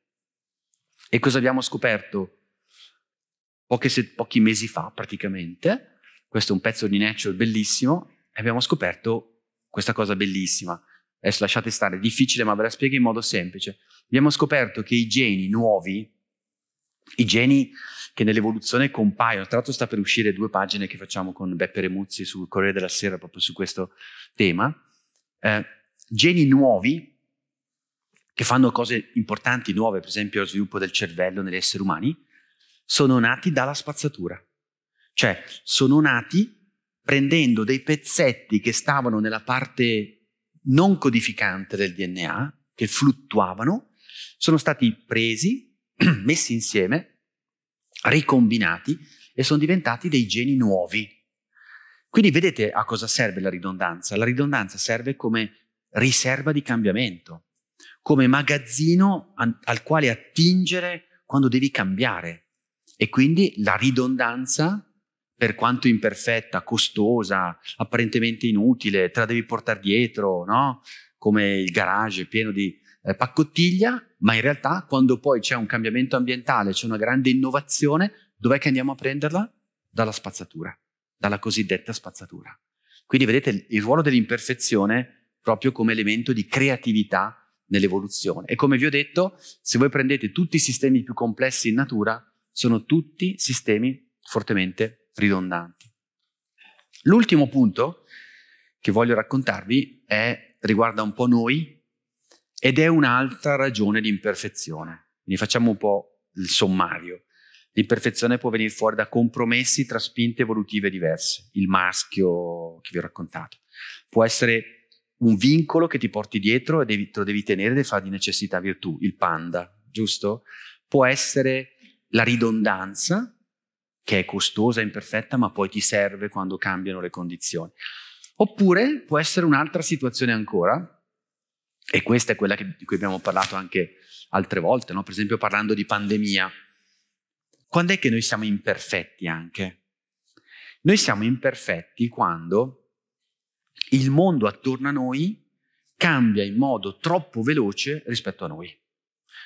E cosa abbiamo scoperto se, pochi mesi fa praticamente? Questo è un pezzo di Nature bellissimo e abbiamo scoperto questa cosa bellissima. Adesso eh, lasciate stare, è difficile ma ve la spiego in modo semplice. Abbiamo scoperto che i geni nuovi, i geni che nell'evoluzione compaiono. Tra l'altro sta per uscire due pagine che facciamo con Beppe Remuzzi sul Corriere della Sera proprio su questo tema. Eh, geni nuovi che fanno cose importanti, nuove, per esempio lo sviluppo del cervello negli esseri umani, sono nati dalla spazzatura. Cioè, sono nati prendendo dei pezzetti che stavano nella parte non codificante del DNA, che fluttuavano, sono stati presi, messi insieme ricombinati e sono diventati dei geni nuovi. Quindi vedete a cosa serve la ridondanza? La ridondanza serve come riserva di cambiamento, come magazzino al quale attingere quando devi cambiare. E quindi la ridondanza, per quanto imperfetta, costosa, apparentemente inutile, te la devi portare dietro, no? come il garage pieno di eh, paccottiglia, ma in realtà quando poi c'è un cambiamento ambientale, c'è una grande innovazione, dov'è che andiamo a prenderla? Dalla spazzatura, dalla cosiddetta spazzatura. Quindi vedete il ruolo dell'imperfezione proprio come elemento di creatività nell'evoluzione. E come vi ho detto, se voi prendete tutti i sistemi più complessi in natura, sono tutti sistemi fortemente ridondanti. L'ultimo punto che voglio raccontarvi è, riguarda un po' noi ed è un'altra ragione di imperfezione. Quindi facciamo un po' il sommario. L'imperfezione può venire fuori da compromessi tra spinte evolutive diverse, il maschio che vi ho raccontato. Può essere un vincolo che ti porti dietro e devi, te lo devi tenere e fare di necessità virtù, il panda, giusto? Può essere la ridondanza, che è costosa, e imperfetta, ma poi ti serve quando cambiano le condizioni. Oppure può essere un'altra situazione ancora, e questa è quella che, di cui abbiamo parlato anche altre volte, no? per esempio parlando di pandemia. Quando è che noi siamo imperfetti anche? Noi siamo imperfetti quando il mondo attorno a noi cambia in modo troppo veloce rispetto a noi.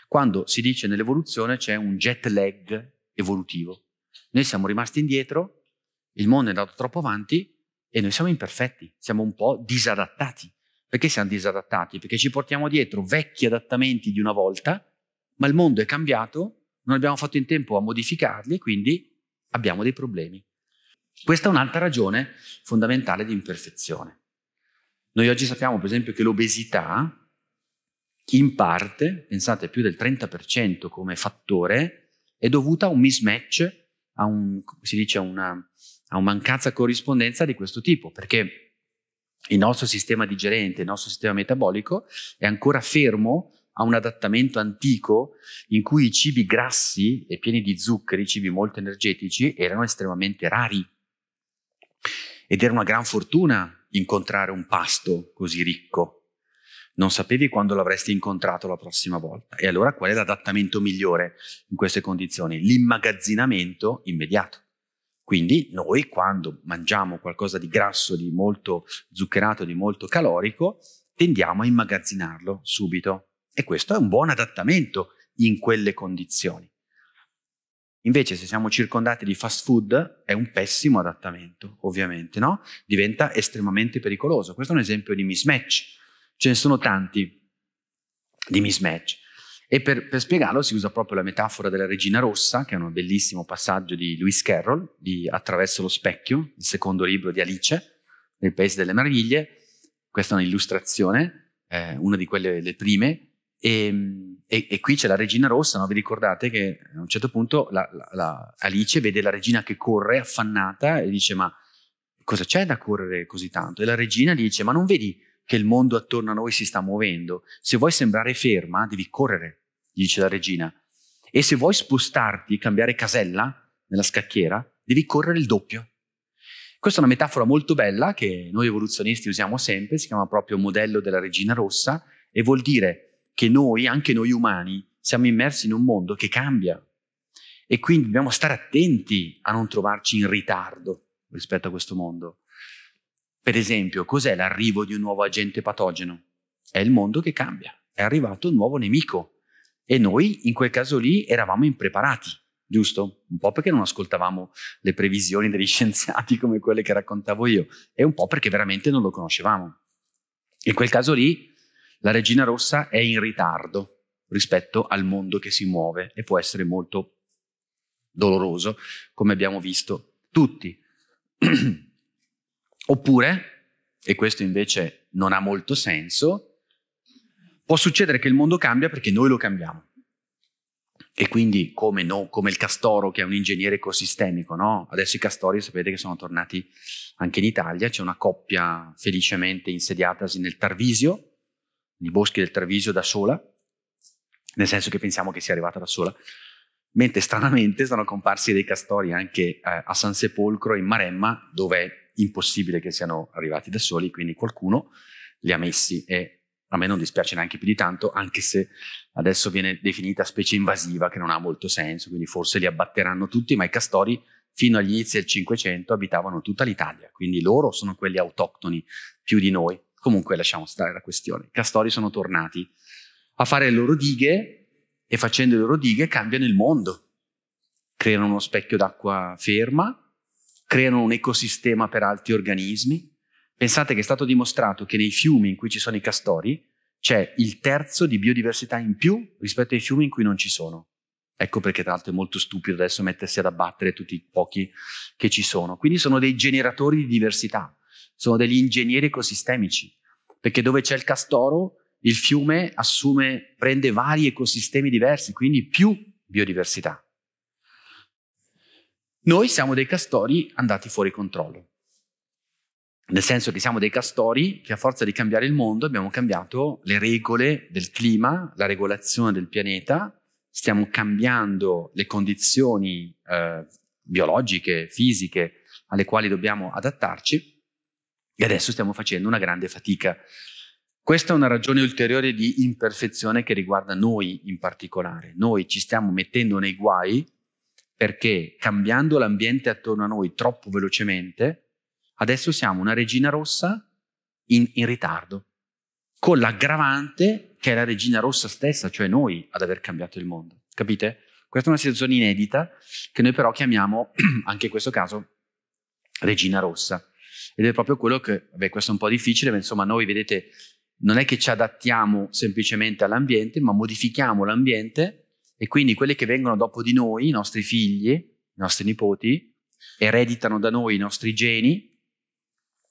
Quando si dice nell'evoluzione c'è un jet lag evolutivo. Noi siamo rimasti indietro, il mondo è andato troppo avanti e noi siamo imperfetti, siamo un po' disadattati perché siamo disadattati? Perché ci portiamo dietro vecchi adattamenti di una volta, ma il mondo è cambiato, non abbiamo fatto in tempo a modificarli quindi abbiamo dei problemi. Questa è un'altra ragione fondamentale di imperfezione. Noi oggi sappiamo, per esempio, che l'obesità, in parte, pensate più del 30% come fattore, è dovuta a un mismatch, a, un, dice, una, a una mancanza corrispondenza di questo tipo, perché il nostro sistema digerente, il nostro sistema metabolico è ancora fermo a un adattamento antico in cui i cibi grassi e pieni di zuccheri, i cibi molto energetici, erano estremamente rari. Ed era una gran fortuna incontrare un pasto così ricco. Non sapevi quando l'avresti incontrato la prossima volta. E allora qual è l'adattamento migliore in queste condizioni? L'immagazzinamento immediato. Quindi noi quando mangiamo qualcosa di grasso, di molto zuccherato, di molto calorico, tendiamo a immagazzinarlo subito. E questo è un buon adattamento in quelle condizioni. Invece se siamo circondati di fast food è un pessimo adattamento, ovviamente, no? Diventa estremamente pericoloso. Questo è un esempio di mismatch. Ce ne sono tanti di mismatch. E per, per, spiegarlo si usa proprio la metafora della regina rossa, che è un bellissimo passaggio di Lewis Carroll, di Attraverso lo specchio, il secondo libro di Alice, nel Paese delle Meraviglie. Questa è un'illustrazione, eh, una di quelle le prime, e, e, e, qui c'è la regina rossa, no? vi ricordate che a un certo punto la, la, la Alice vede la regina che corre affannata e dice ma cosa c'è da correre così tanto? E la regina gli dice ma non vedi che il mondo attorno a noi si sta muovendo. Se vuoi sembrare ferma, devi correre, gli dice la regina. E se vuoi spostarti, cambiare casella nella scacchiera, devi correre il doppio. Questa è una metafora molto bella che noi evoluzionisti usiamo sempre, si chiama proprio modello della regina rossa e vuol dire che noi, anche noi umani, siamo immersi in un mondo che cambia e quindi dobbiamo stare attenti a non trovarci in ritardo rispetto a questo mondo. Per esempio, cos'è l'arrivo di un nuovo agente patogeno? È il mondo che cambia, è arrivato un nuovo nemico e noi in quel caso lì eravamo impreparati, giusto? Un po' perché non ascoltavamo le previsioni degli scienziati come quelle che raccontavo io e un po' perché veramente non lo conoscevamo. In quel caso lì la regina rossa è in ritardo rispetto al mondo che si muove e può essere molto doloroso, come abbiamo visto tutti. Oppure, e questo invece non ha molto senso, può succedere che il mondo cambia perché noi lo cambiamo. E quindi come, no, come il castoro che è un ingegnere ecosistemico, no? Adesso i castori sapete che sono tornati anche in Italia, c'è una coppia felicemente insediatasi nel Tarvisio, nei boschi del Tarvisio da sola, nel senso che pensiamo che sia arrivata da sola, mentre stranamente sono comparsi dei castori anche eh, a San Sepolcro in Maremma, dove impossibile che siano arrivati da soli, quindi qualcuno li ha messi e a me non dispiace neanche più di tanto, anche se adesso viene definita specie invasiva che non ha molto senso, quindi forse li abbatteranno tutti, ma i castori fino agli inizi del Cinquecento abitavano tutta l'Italia, quindi loro sono quelli autoctoni più di noi. Comunque lasciamo stare la questione. I castori sono tornati a fare le loro dighe e facendo le loro dighe cambiano il mondo. Creano uno specchio d'acqua ferma creano un ecosistema per altri organismi. Pensate che è stato dimostrato che nei fiumi in cui ci sono i castori c'è il terzo di biodiversità in più rispetto ai fiumi in cui non ci sono. Ecco perché tra l'altro è molto stupido adesso mettersi ad abbattere tutti i pochi che ci sono. Quindi sono dei generatori di diversità, sono degli ingegneri ecosistemici, perché dove c'è il castoro il fiume assume, prende vari ecosistemi diversi, quindi più biodiversità. Noi siamo dei castori andati fuori controllo. Nel senso che siamo dei castori che a forza di cambiare il mondo abbiamo cambiato le regole del clima, la regolazione del pianeta, stiamo cambiando le condizioni eh, biologiche, fisiche alle quali dobbiamo adattarci e adesso stiamo facendo una grande fatica. Questa è una ragione ulteriore di imperfezione che riguarda noi in particolare. Noi ci stiamo mettendo nei guai perché cambiando l'ambiente attorno a noi troppo velocemente, adesso siamo una regina rossa in, in ritardo, con l'aggravante che è la regina rossa stessa, cioè noi ad aver cambiato il mondo. Capite? Questa è una situazione inedita che noi però chiamiamo, anche in questo caso, regina rossa. Ed è proprio quello che, beh, questo è un po' difficile, ma insomma noi, vedete, non è che ci adattiamo semplicemente all'ambiente, ma modifichiamo l'ambiente e quindi quelli che vengono dopo di noi, i nostri figli, i nostri nipoti, ereditano da noi i nostri geni,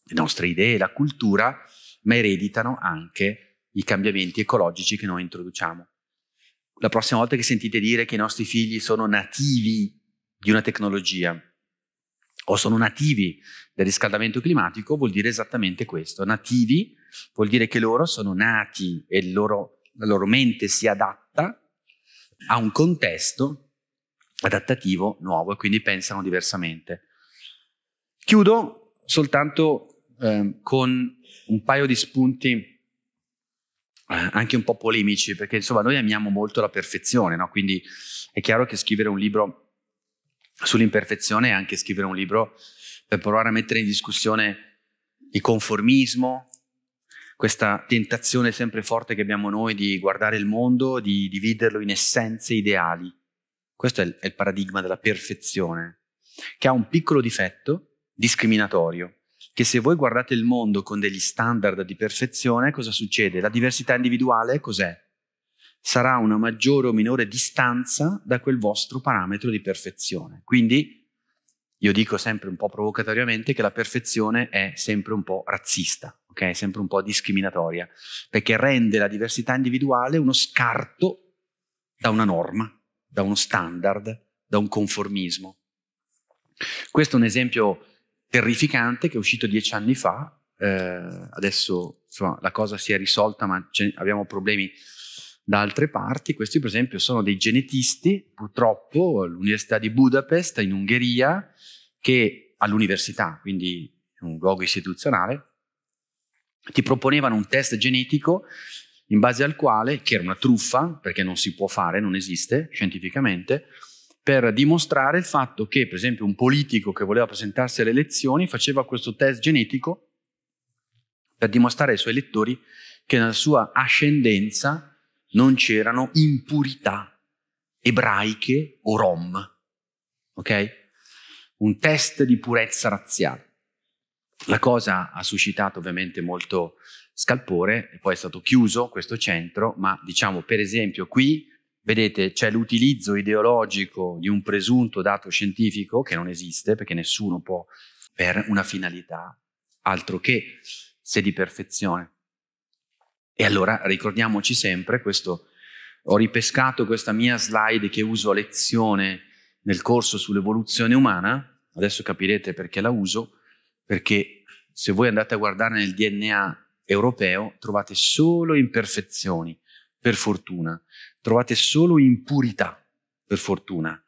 le nostre idee, la cultura, ma ereditano anche i cambiamenti ecologici che noi introduciamo. La prossima volta che sentite dire che i nostri figli sono nativi di una tecnologia o sono nativi del riscaldamento climatico, vuol dire esattamente questo. Nativi vuol dire che loro sono nati e loro, la loro mente si adatta a un contesto adattativo nuovo e quindi pensano diversamente. Chiudo soltanto eh, con un paio di spunti eh, anche un po' polemici, perché insomma noi amiamo molto la perfezione, no? quindi è chiaro che scrivere un libro sull'imperfezione è anche scrivere un libro per provare a mettere in discussione il conformismo, questa tentazione sempre forte che abbiamo noi di guardare il mondo, di dividerlo in essenze ideali. Questo è il, è il paradigma della perfezione, che ha un piccolo difetto discriminatorio, che se voi guardate il mondo con degli standard di perfezione, cosa succede? La diversità individuale cos'è? Sarà una maggiore o minore distanza da quel vostro parametro di perfezione. Quindi io dico sempre un po' provocatoriamente che la perfezione è sempre un po' razzista, ok? È sempre un po' discriminatoria, perché rende la diversità individuale uno scarto da una norma, da uno standard, da un conformismo. Questo è un esempio terrificante che è uscito dieci anni fa, eh, adesso insomma, la cosa si è risolta ma abbiamo problemi da altre parti. Questi, per esempio, sono dei genetisti, purtroppo, all'Università di Budapest, in Ungheria, che all'università, quindi un luogo istituzionale, ti proponevano un test genetico in base al quale, che era una truffa, perché non si può fare, non esiste scientificamente, per dimostrare il fatto che, per esempio, un politico che voleva presentarsi alle elezioni faceva questo test genetico per dimostrare ai suoi elettori che nella sua ascendenza non c'erano impurità ebraiche o rom. Ok? Un test di purezza razziale. La cosa ha suscitato ovviamente molto scalpore e poi è stato chiuso questo centro, ma diciamo per esempio qui vedete c'è l'utilizzo ideologico di un presunto dato scientifico che non esiste perché nessuno può per una finalità altro che se di perfezione. E allora ricordiamoci sempre questo, ho ripescato questa mia slide che uso a lezione nel corso sull'evoluzione umana, adesso capirete perché la uso, perché se voi andate a guardare nel DNA europeo trovate solo imperfezioni, per fortuna, trovate solo impurità, per fortuna,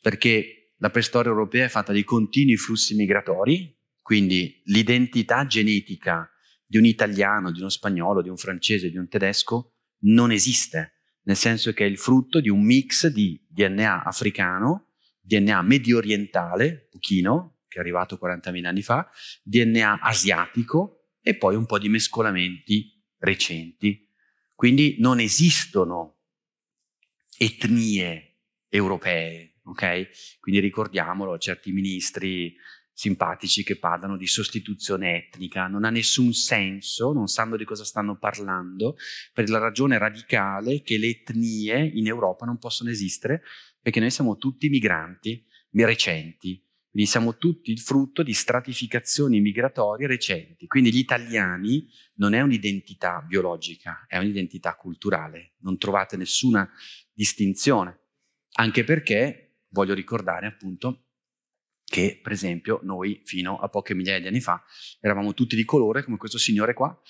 perché la preistoria europea è fatta di continui flussi migratori, quindi l'identità genetica di un italiano, di uno spagnolo, di un francese, di un tedesco non esiste, nel senso che è il frutto di un mix di DNA africano, DNA medio orientale, pochino, che è arrivato 40.000 anni fa, DNA asiatico e poi un po' di mescolamenti recenti. Quindi non esistono etnie europee, ok? Quindi ricordiamolo, certi ministri simpatici che parlano di sostituzione etnica, non ha nessun senso, non sanno di cosa stanno parlando, per la ragione radicale che le etnie in Europa non possono esistere perché noi siamo tutti migranti recenti, quindi siamo tutti il frutto di stratificazioni migratorie recenti. Quindi gli italiani non è un'identità biologica, è un'identità culturale, non trovate nessuna distinzione, anche perché, voglio ricordare appunto, che per esempio noi fino a poche migliaia di anni fa eravamo tutti di colore come questo signore qua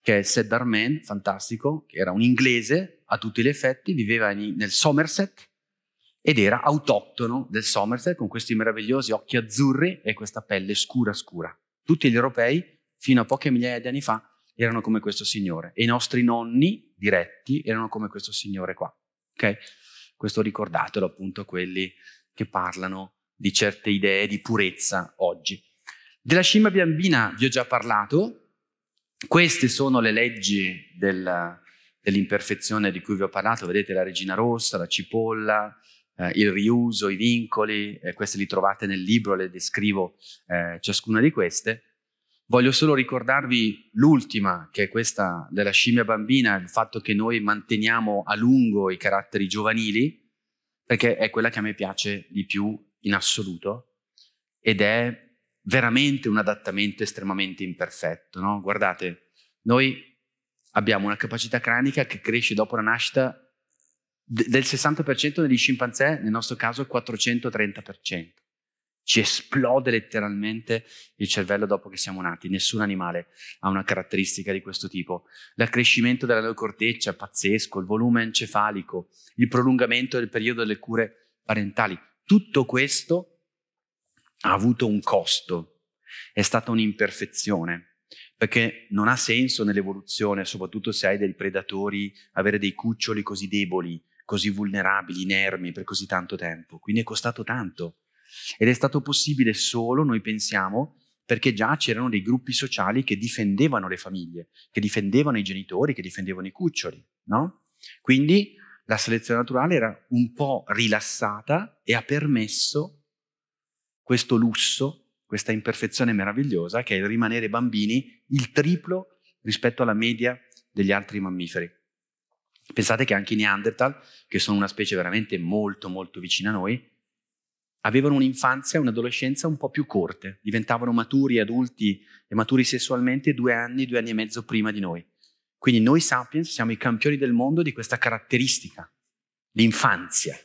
che è Seddar Man, fantastico, che era un inglese a tutti gli effetti, viveva in, nel Somerset ed era autoctono del Somerset con questi meravigliosi occhi azzurri e questa pelle scura scura. Tutti gli europei fino a poche migliaia di anni fa erano come questo signore e i nostri nonni diretti erano come questo signore qua. Ok? Questo ricordatelo appunto a quelli che parlano di certe idee di purezza oggi. Della scimmia bambina vi ho già parlato, queste sono le leggi del, dell'imperfezione di cui vi ho parlato, vedete la regina rossa, la cipolla, eh, il riuso, i vincoli, eh, queste li trovate nel libro, le descrivo eh, ciascuna di queste. Voglio solo ricordarvi l'ultima, che è questa della scimmia bambina, il fatto che noi manteniamo a lungo i caratteri giovanili, perché è quella che a me piace di più in assoluto ed è veramente un adattamento estremamente imperfetto. No? Guardate, noi abbiamo una capacità cranica che cresce dopo la nascita del 60% degli scimpanzé, nel nostro caso 430%. Ci esplode letteralmente il cervello dopo che siamo nati. Nessun animale ha una caratteristica di questo tipo. L'accrescimento della neocorteccia, pazzesco, il volume encefalico, il prolungamento del periodo delle cure parentali tutto questo ha avuto un costo, è stata un'imperfezione, perché non ha senso nell'evoluzione, soprattutto se hai dei predatori, avere dei cuccioli così deboli, così vulnerabili, inermi per così tanto tempo. Quindi è costato tanto. Ed è stato possibile solo, noi pensiamo, perché già c'erano dei gruppi sociali che difendevano le famiglie, che difendevano i genitori, che difendevano i cuccioli, no? Quindi la selezione naturale era un po' rilassata e ha permesso questo lusso, questa imperfezione meravigliosa che è il rimanere bambini il triplo rispetto alla media degli altri mammiferi. Pensate che anche i Neanderthal, che sono una specie veramente molto molto vicina a noi, avevano un'infanzia e un'adolescenza un po' più corte, diventavano maturi, adulti e maturi sessualmente due anni, due anni e mezzo prima di noi. Quindi noi sapiens siamo i campioni del mondo di questa caratteristica, l'infanzia,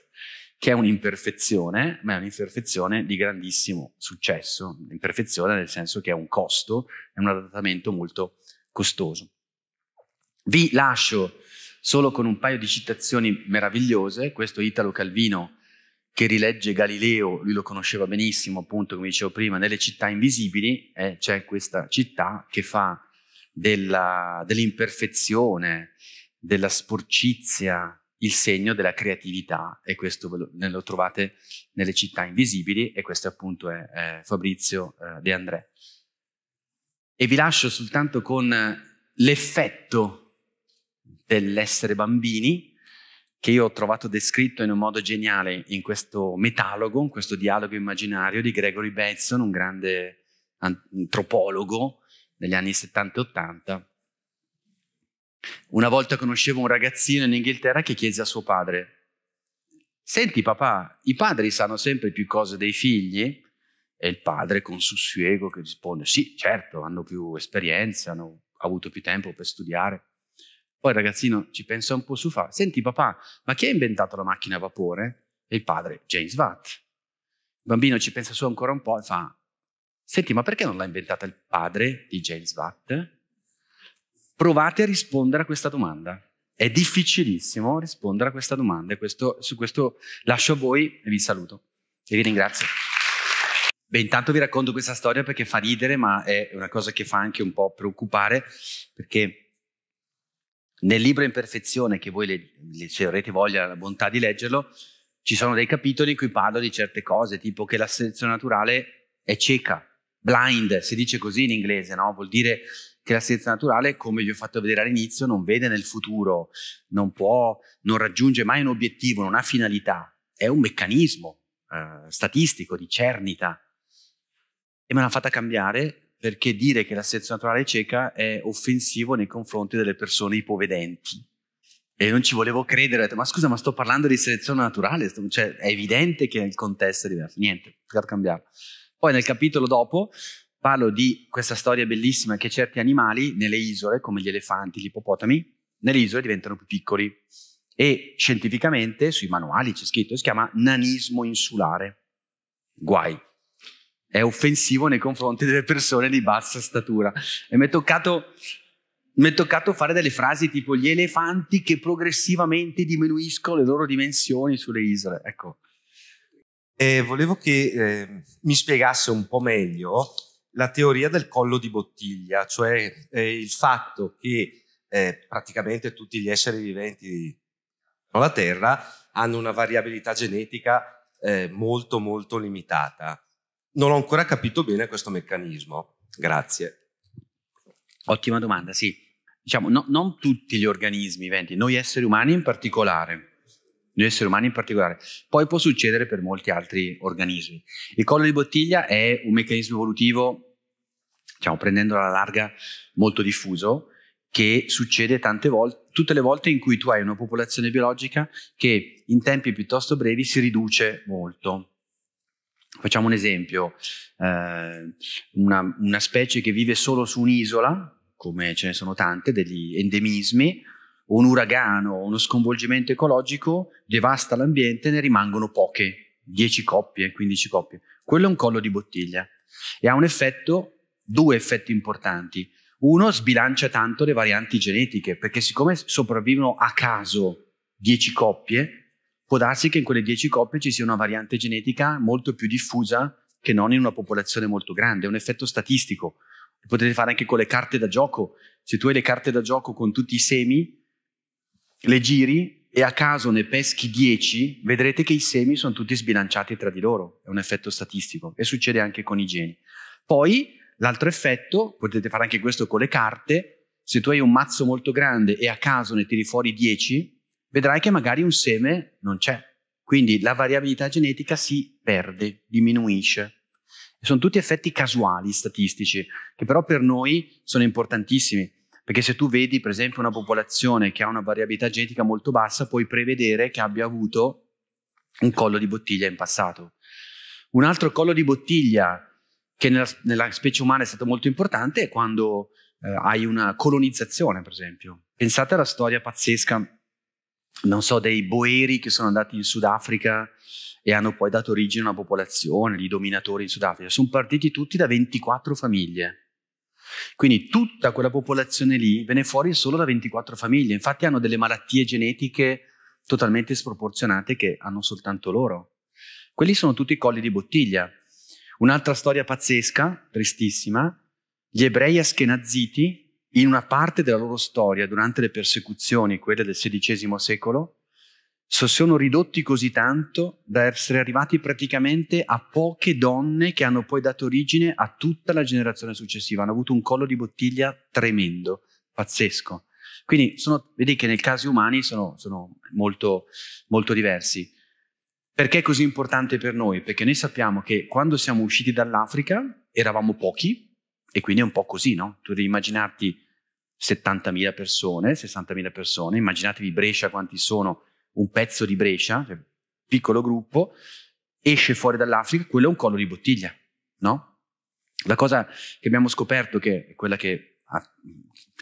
che è un'imperfezione, ma è un'imperfezione di grandissimo successo, un'imperfezione nel senso che è un costo, è un adattamento molto costoso. Vi lascio solo con un paio di citazioni meravigliose, questo Italo Calvino che rilegge Galileo, lui lo conosceva benissimo, appunto, come dicevo prima, nelle città invisibili, eh, c'è questa città che fa della, dell'imperfezione, della sporcizia, il segno della creatività e questo lo, lo trovate nelle città invisibili e questo appunto è, è Fabrizio eh, De André. E vi lascio soltanto con l'effetto dell'essere bambini che io ho trovato descritto in un modo geniale in questo metalogo, in questo dialogo immaginario di Gregory Benson, un grande antropologo negli anni 70 e 80. Una volta conoscevo un ragazzino in Inghilterra che chiese a suo padre, senti papà, i padri sanno sempre più cose dei figli? E il padre con sussiego che risponde, sì, certo, hanno più esperienza, hanno avuto più tempo per studiare. Poi il ragazzino ci pensa un po' su fa, senti papà, ma chi ha inventato la macchina a vapore? E il padre, James Watt. Il bambino ci pensa su ancora un po' e fa, Senti, ma perché non l'ha inventata il padre di James Watt? Provate a rispondere a questa domanda. È difficilissimo rispondere a questa domanda e questo, su questo lascio a voi e vi saluto e vi ringrazio. Beh, intanto vi racconto questa storia perché fa ridere, ma è una cosa che fa anche un po' preoccupare, perché nel libro Imperfezione, che voi le, le, se avrete voglia, la bontà di leggerlo, ci sono dei capitoli in cui parlo di certe cose, tipo che la selezione naturale è cieca, blind, si dice così in inglese, no? vuol dire che la scienza naturale, come vi ho fatto vedere all'inizio, non vede nel futuro, non può, non raggiunge mai un obiettivo, non ha finalità, è un meccanismo eh, statistico di cernita. E me l'ha fatta cambiare perché dire che la scienza naturale è cieca è offensivo nei confronti delle persone ipovedenti. E non ci volevo credere, ho detto, ma scusa, ma sto parlando di selezione naturale, cioè, è evidente che il contesto è diverso. Niente, ho cambiato. Poi nel capitolo dopo parlo di questa storia bellissima che certi animali nelle isole, come gli elefanti, gli ippopotami, nelle isole diventano più piccoli. E scientificamente sui manuali c'è scritto, si chiama nanismo insulare. Guai. È offensivo nei confronti delle persone di bassa statura. E mi è toccato, mi è toccato fare delle frasi tipo gli elefanti che progressivamente diminuiscono le loro dimensioni sulle isole. Ecco, eh, volevo che eh, mi spiegasse un po' meglio la teoria del collo di bottiglia, cioè eh, il fatto che eh, praticamente tutti gli esseri viventi sulla Terra hanno una variabilità genetica eh, molto molto limitata. Non ho ancora capito bene questo meccanismo. Grazie. Ottima domanda, sì. Diciamo, no, non tutti gli organismi viventi, noi esseri umani in particolare, negli esseri umani in particolare. Poi può succedere per molti altri organismi. Il collo di bottiglia è un meccanismo evolutivo, diciamo prendendo alla larga, molto diffuso, che succede tante volte, tutte le volte in cui tu hai una popolazione biologica che in tempi piuttosto brevi si riduce molto. Facciamo un esempio, eh, una, una specie che vive solo su un'isola, come ce ne sono tante, degli endemismi, un uragano, uno sconvolgimento ecologico devasta l'ambiente, ne rimangono poche, 10 coppie, 15 coppie. Quello è un collo di bottiglia e ha un effetto, due effetti importanti. Uno sbilancia tanto le varianti genetiche, perché siccome sopravvivono a caso 10 coppie, può darsi che in quelle 10 coppie ci sia una variante genetica molto più diffusa che non in una popolazione molto grande, è un effetto statistico. potete fare anche con le carte da gioco. Se tu hai le carte da gioco con tutti i semi, le giri e a caso ne peschi 10, vedrete che i semi sono tutti sbilanciati tra di loro. È un effetto statistico e succede anche con i geni. Poi l'altro effetto, potete fare anche questo con le carte, se tu hai un mazzo molto grande e a caso ne tiri fuori 10, vedrai che magari un seme non c'è. Quindi la variabilità genetica si perde, diminuisce. Sono tutti effetti casuali, statistici, che però per noi sono importantissimi. Perché se tu vedi, per esempio, una popolazione che ha una variabilità genetica molto bassa, puoi prevedere che abbia avuto un collo di bottiglia in passato. Un altro collo di bottiglia che nella, nella specie umana è stato molto importante è quando eh, hai una colonizzazione, per esempio. Pensate alla storia pazzesca, non so, dei boeri che sono andati in Sudafrica e hanno poi dato origine a una popolazione, i dominatori in Sudafrica. Sono partiti tutti da 24 famiglie quindi tutta quella popolazione lì venne fuori solo da 24 famiglie, infatti hanno delle malattie genetiche totalmente sproporzionate che hanno soltanto loro. Quelli sono tutti colli di bottiglia. Un'altra storia pazzesca, tristissima, gli ebrei aschenaziti, in una parte della loro storia, durante le persecuzioni, quelle del XVI secolo, sono ridotti così tanto da essere arrivati praticamente a poche donne che hanno poi dato origine a tutta la generazione successiva. Hanno avuto un collo di bottiglia tremendo, pazzesco. Quindi sono, vedi che nei casi umani sono, sono molto, molto diversi. Perché è così importante per noi? Perché noi sappiamo che quando siamo usciti dall'Africa eravamo pochi e quindi è un po' così, no? Tu devi immaginarti 70.000 persone, 60.000 persone, immaginatevi Brescia quanti sono, un pezzo di Brescia, cioè, piccolo gruppo, esce fuori dall'Africa, quello è un collo di bottiglia, no? La cosa che abbiamo scoperto, che è quella che,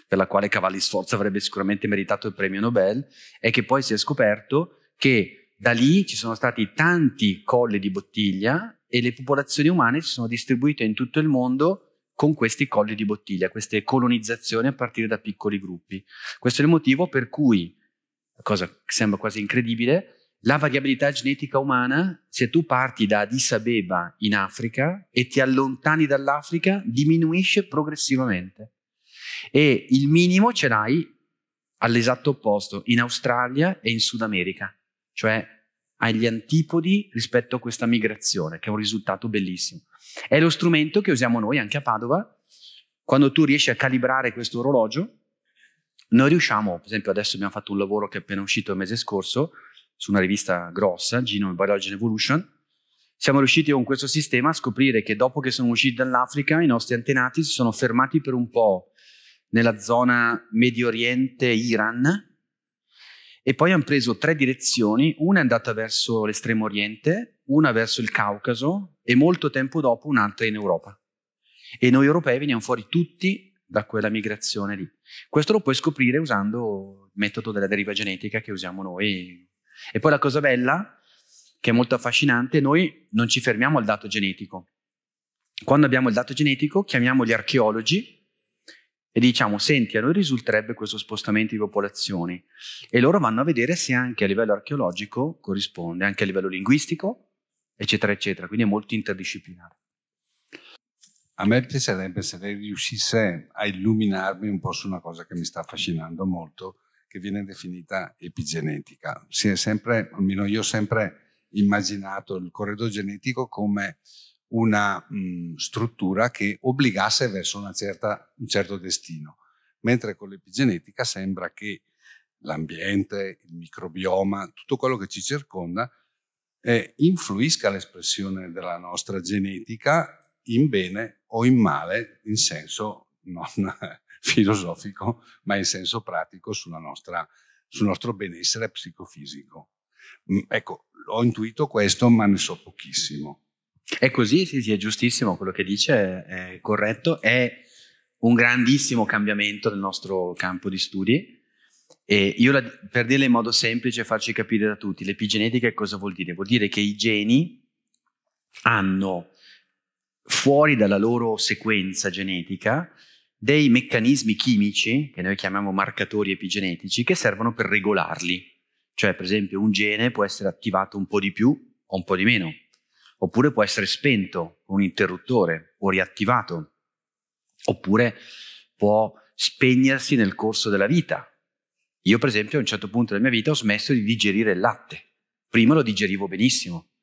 per la quale Cavalli Sforza avrebbe sicuramente meritato il premio Nobel, è che poi si è scoperto che da lì ci sono stati tanti colli di bottiglia e le popolazioni umane si sono distribuite in tutto il mondo con questi colli di bottiglia, queste colonizzazioni a partire da piccoli gruppi. Questo è il motivo per cui cosa che sembra quasi incredibile, la variabilità genetica umana, se tu parti da Addis Abeba in Africa e ti allontani dall'Africa, diminuisce progressivamente. E il minimo ce l'hai all'esatto opposto, in Australia e in Sud America, cioè agli antipodi rispetto a questa migrazione, che è un risultato bellissimo. È lo strumento che usiamo noi anche a Padova, quando tu riesci a calibrare questo orologio, noi riusciamo, per esempio adesso abbiamo fatto un lavoro che è appena uscito il mese scorso su una rivista grossa, Genome Biology and Evolution, siamo riusciti con questo sistema a scoprire che dopo che sono usciti dall'Africa i nostri antenati si sono fermati per un po' nella zona Medio Oriente, Iran, e poi hanno preso tre direzioni, una è andata verso l'estremo oriente, una verso il Caucaso e molto tempo dopo un'altra in Europa. E noi europei veniamo fuori tutti da quella migrazione lì. Questo lo puoi scoprire usando il metodo della deriva genetica che usiamo noi. E poi la cosa bella, che è molto affascinante, noi non ci fermiamo al dato genetico. Quando abbiamo il dato genetico chiamiamo gli archeologi e diciamo, senti, a noi risulterebbe questo spostamento di popolazioni. E loro vanno a vedere se anche a livello archeologico corrisponde, anche a livello linguistico, eccetera, eccetera. Quindi è molto interdisciplinare. A me piacerebbe se lei riuscisse a illuminarmi un po' su una cosa che mi sta affascinando molto, che viene definita epigenetica. Si è sempre, almeno io ho sempre immaginato il corredo genetico come una mh, mm, struttura che obbligasse verso certa, un certo destino, mentre con l'epigenetica sembra che l'ambiente, il microbioma, tutto quello che ci circonda, eh, influisca l'espressione della nostra genetica in bene o in male, in senso non filosofico, ma in senso pratico nostra, sul nostro benessere psicofisico. Mm, ecco, ho intuito questo, ma ne so pochissimo. È così, sì, sì, è giustissimo, quello che dice è, corretto, è un grandissimo cambiamento nel nostro campo di studi. E io la, per dirla in modo semplice e farci capire da tutti, l'epigenetica cosa vuol dire? Vuol dire che i geni hanno fuori dalla loro sequenza genetica dei meccanismi chimici, che noi chiamiamo marcatori epigenetici, che servono per regolarli. Cioè, per esempio, un gene può essere attivato un po' di più o un po' di meno, oppure può essere spento con un interruttore o riattivato, oppure può spegnersi nel corso della vita. Io, per esempio, a un certo punto della mia vita ho smesso di digerire il latte. Prima lo digerivo benissimo,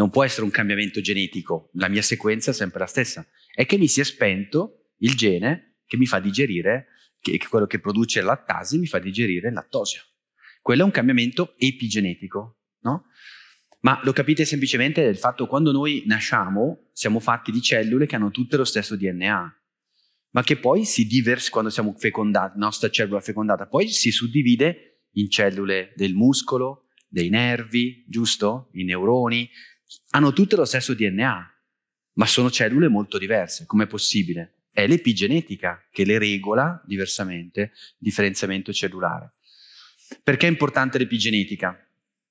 non può essere un cambiamento genetico, la mia sequenza è sempre la stessa, è che mi si è spento il gene che mi fa digerire, che, che quello che produce lattasi mi fa digerire lattosio. Quello è un cambiamento epigenetico, no? Ma lo capite semplicemente del fatto che quando noi nasciamo siamo fatti di cellule che hanno tutte lo stesso DNA, ma che poi si divers quando siamo fecondati, la nostra cellula fecondata, poi si suddivide in cellule del muscolo, dei nervi, giusto? I neuroni, hanno tutte lo stesso DNA, ma sono cellule molto diverse. Com'è possibile? È l'epigenetica che le regola diversamente, differenziamento cellulare. Perché è importante l'epigenetica?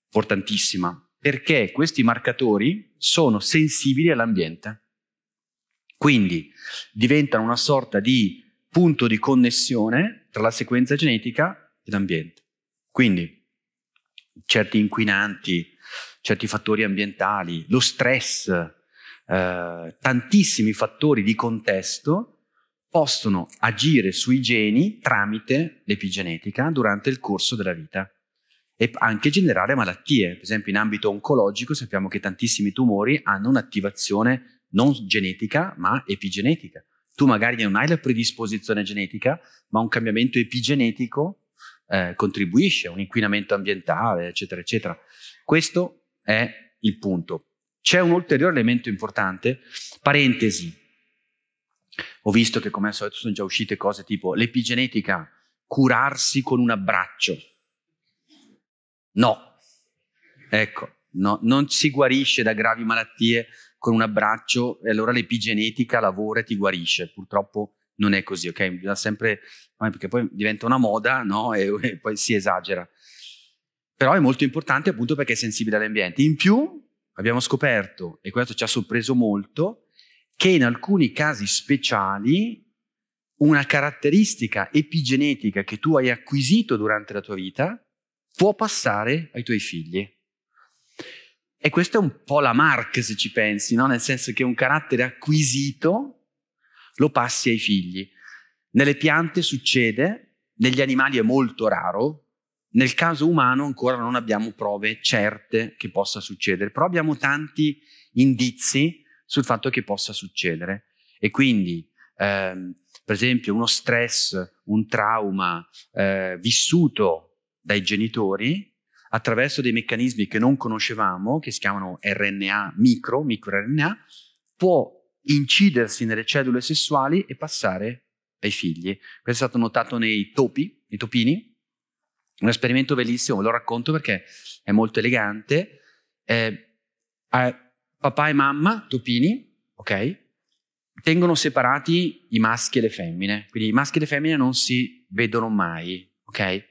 Importantissima. Perché questi marcatori sono sensibili all'ambiente. Quindi diventano una sorta di punto di connessione tra la sequenza genetica e l'ambiente. Quindi certi inquinanti, certi fattori ambientali, lo stress, eh, tantissimi fattori di contesto possono agire sui geni tramite l'epigenetica durante il corso della vita e anche generare malattie. Per esempio in ambito oncologico sappiamo che tantissimi tumori hanno un'attivazione non genetica ma epigenetica. Tu magari non hai la predisposizione genetica, ma un cambiamento epigenetico eh, contribuisce, un inquinamento ambientale, eccetera, eccetera. Questo è il punto. C'è un ulteriore elemento importante, parentesi. Ho visto che come al solito sono già uscite cose tipo l'epigenetica, curarsi con un abbraccio. No, ecco, no, non si guarisce da gravi malattie con un abbraccio e allora l'epigenetica lavora e ti guarisce. Purtroppo non è così, ok? Bisogna sempre, perché poi diventa una moda, no? E, e poi si esagera però è molto importante appunto perché è sensibile all'ambiente. In più abbiamo scoperto, e questo ci ha sorpreso molto, che in alcuni casi speciali una caratteristica epigenetica che tu hai acquisito durante la tua vita può passare ai tuoi figli. E questa è un po' la marca, se ci pensi, no? nel senso che un carattere acquisito lo passi ai figli. Nelle piante succede, negli animali è molto raro, nel caso umano ancora non abbiamo prove certe che possa succedere, però abbiamo tanti indizi sul fatto che possa succedere. E quindi, ehm, per esempio, uno stress, un trauma eh, vissuto dai genitori attraverso dei meccanismi che non conoscevamo, che si chiamano RNA micro, microRNA, può incidersi nelle cellule sessuali e passare ai figli. Questo è stato notato nei topi, nei topini, un esperimento bellissimo, ve lo racconto perché è molto elegante. Eh, papà e mamma, topini, ok? Tengono separati i maschi e le femmine, quindi i maschi e le femmine non si vedono mai, ok?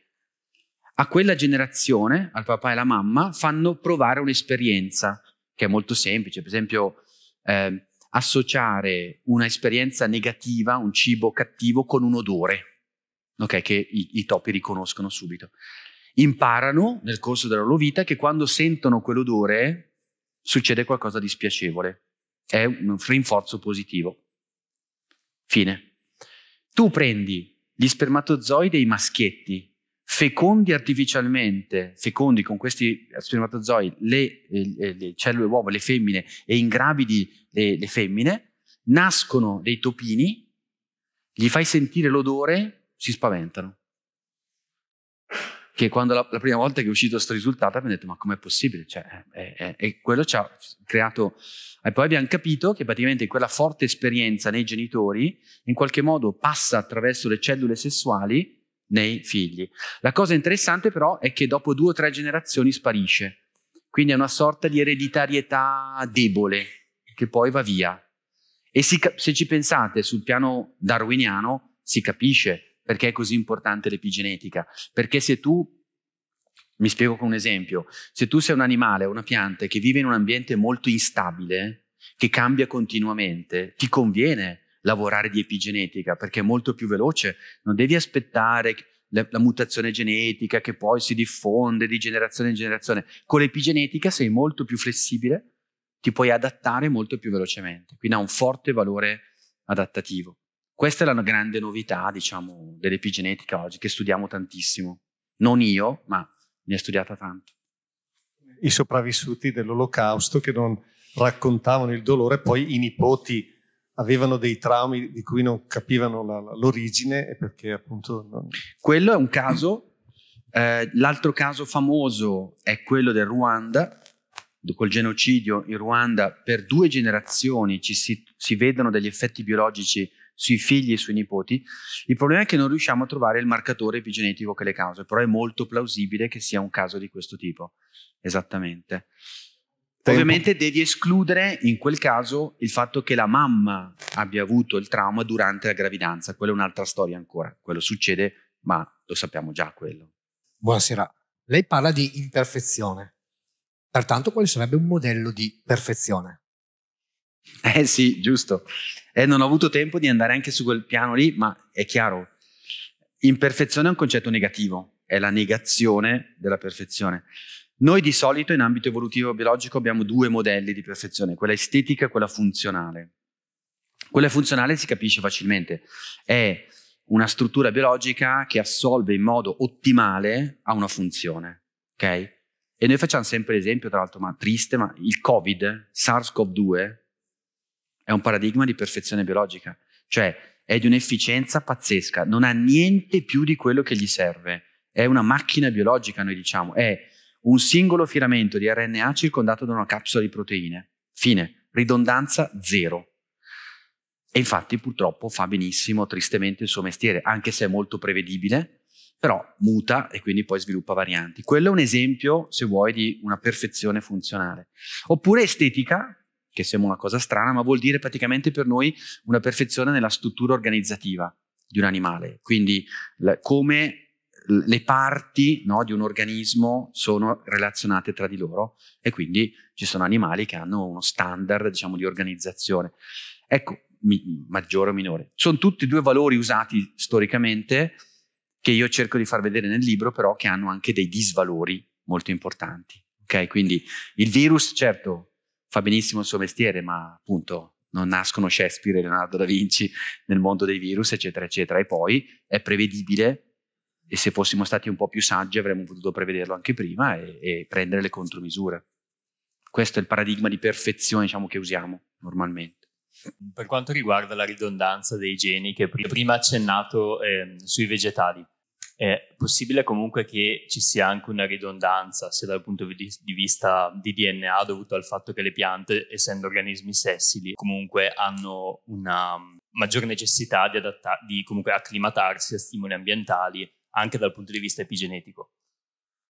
A quella generazione, al papà e alla mamma, fanno provare un'esperienza che è molto semplice, per esempio eh, associare un'esperienza negativa, un cibo cattivo, con un odore, okay, che i, i topi riconoscono subito. Imparano nel corso della loro vita che quando sentono quell'odore succede qualcosa di spiacevole. È un rinforzo positivo. Fine. Tu prendi gli spermatozoi dei maschietti, fecondi artificialmente, fecondi con questi spermatozoi le, eh, le, le cellule uova, le femmine, e ingravidi le, le femmine, nascono dei topini, gli fai sentire l'odore si spaventano. Che quando la, la prima volta che è uscito questo risultato abbiamo detto ma com'è possibile? Cioè, è, è, è, quello ci ha creato... E poi abbiamo capito che praticamente quella forte esperienza nei genitori in qualche modo passa attraverso le cellule sessuali nei figli. La cosa interessante però è che dopo due o tre generazioni sparisce, quindi è una sorta di ereditarietà debole che poi va via. E si, se ci pensate sul piano darwiniano si capisce perché è così importante l'epigenetica? Perché se tu, mi spiego con un esempio, se tu sei un animale o una pianta che vive in un ambiente molto instabile, che cambia continuamente, ti conviene lavorare di epigenetica perché è molto più veloce, non devi aspettare la, la mutazione genetica che poi si diffonde di generazione in generazione. Con l'epigenetica sei molto più flessibile, ti puoi adattare molto più velocemente, quindi ha un forte valore adattativo. Questa è la grande novità, diciamo, dell'epigenetica oggi, che studiamo tantissimo. Non io, ma ne ho studiata tanto. I sopravvissuti dell'olocausto che non raccontavano il dolore, poi i nipoti avevano dei traumi di cui non capivano la, l'origine e perché appunto... Non... Quello è un caso. Eh, l'altro caso famoso è quello del Ruanda, col genocidio in Ruanda, per due generazioni ci si, si vedono degli effetti biologici sui figli e sui nipoti, il problema è che non riusciamo a trovare il marcatore epigenetico che le causa, però è molto plausibile che sia un caso di questo tipo. Esattamente. Tempo. Ovviamente devi escludere in quel caso il fatto che la mamma abbia avuto il trauma durante la gravidanza, quella è un'altra storia ancora, quello succede, ma lo sappiamo già quello. Buonasera, lei parla di imperfezione, pertanto quale sarebbe un modello di perfezione? Eh sì, giusto. E non ho avuto tempo di andare anche su quel piano lì, ma è chiaro, imperfezione è un concetto negativo, è la negazione della perfezione. Noi di solito in ambito evolutivo biologico abbiamo due modelli di perfezione, quella estetica e quella funzionale. Quella funzionale si capisce facilmente, è una struttura biologica che assolve in modo ottimale a una funzione, ok? E noi facciamo sempre l'esempio, tra l'altro, ma triste, ma il Covid, SARS-CoV-2, è un paradigma di perfezione biologica, cioè è di un'efficienza pazzesca, non ha niente più di quello che gli serve, è una macchina biologica, noi diciamo, è un singolo filamento di RNA circondato da una capsula di proteine. Fine, ridondanza zero. E infatti purtroppo fa benissimo, tristemente, il suo mestiere, anche se è molto prevedibile, però muta e quindi poi sviluppa varianti. Quello è un esempio, se vuoi, di una perfezione funzionale. Oppure estetica, che sembra una cosa strana, ma vuol dire praticamente per noi una perfezione nella struttura organizzativa di un animale, quindi la, come le parti no, di un organismo sono relazionate tra di loro e quindi ci sono animali che hanno uno standard diciamo, di organizzazione. Ecco, mi, maggiore o minore. Sono tutti due valori usati storicamente che io cerco di far vedere nel libro, però che hanno anche dei disvalori molto importanti. Okay? Quindi il virus, certo, fa benissimo il suo mestiere, ma appunto non nascono Shakespeare e Leonardo da Vinci nel mondo dei virus, eccetera, eccetera. E poi è prevedibile e se fossimo stati un po' più saggi avremmo potuto prevederlo anche prima e, e prendere le contromisure. Questo è il paradigma di perfezione diciamo, che usiamo normalmente. Per quanto riguarda la ridondanza dei geni che prima accennato eh, sui vegetali, è possibile comunque che ci sia anche una ridondanza, sia dal punto di vista di DNA, dovuto al fatto che le piante, essendo organismi sessili, comunque hanno una maggior necessità di, adatta- di comunque acclimatarsi a stimoli ambientali, anche dal punto di vista epigenetico.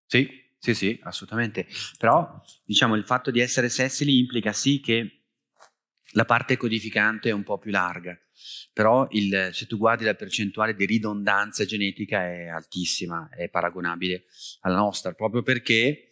Sì, sì, sì, assolutamente. Però, diciamo, il fatto di essere sessili implica sì che la parte codificante è un po' più larga però il, se tu guardi la percentuale di ridondanza genetica è altissima, è paragonabile alla nostra, proprio perché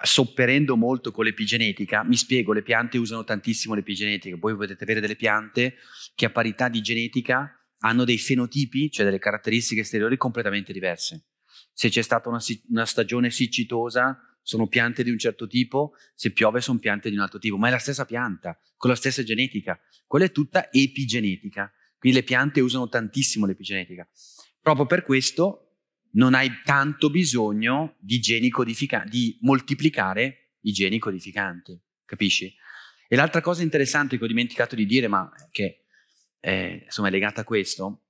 sopperendo molto con l'epigenetica, mi spiego, le piante usano tantissimo l'epigenetica, voi potete avere delle piante che a parità di genetica hanno dei fenotipi, cioè delle caratteristiche esteriori completamente diverse. Se c'è stata una, una stagione siccitosa, sono piante di un certo tipo, se piove sono piante di un altro tipo, ma è la stessa pianta, con la stessa genetica. Quella è tutta epigenetica. Quindi le piante usano tantissimo l'epigenetica. Proprio per questo non hai tanto bisogno di geni codificanti, di moltiplicare i geni codificanti, capisci? E l'altra cosa interessante che ho dimenticato di dire, ma che eh, insomma, è legata a questo,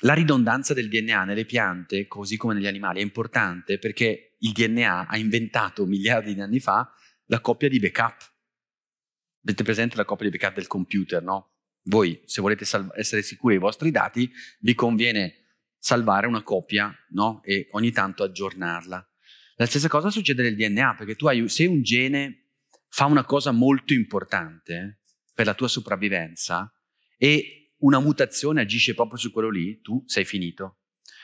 la ridondanza del DNA nelle piante, così come negli animali, è importante perché il DNA ha inventato miliardi di anni fa la coppia di backup. Avete presente la coppia di backup del computer, no? Voi, se volete salv- essere sicuri dei vostri dati, vi conviene salvare una copia no? e ogni tanto aggiornarla. La stessa cosa succede nel DNA, perché tu hai, se un gene fa una cosa molto importante per la tua sopravvivenza e una mutazione agisce proprio su quello lì, tu sei finito.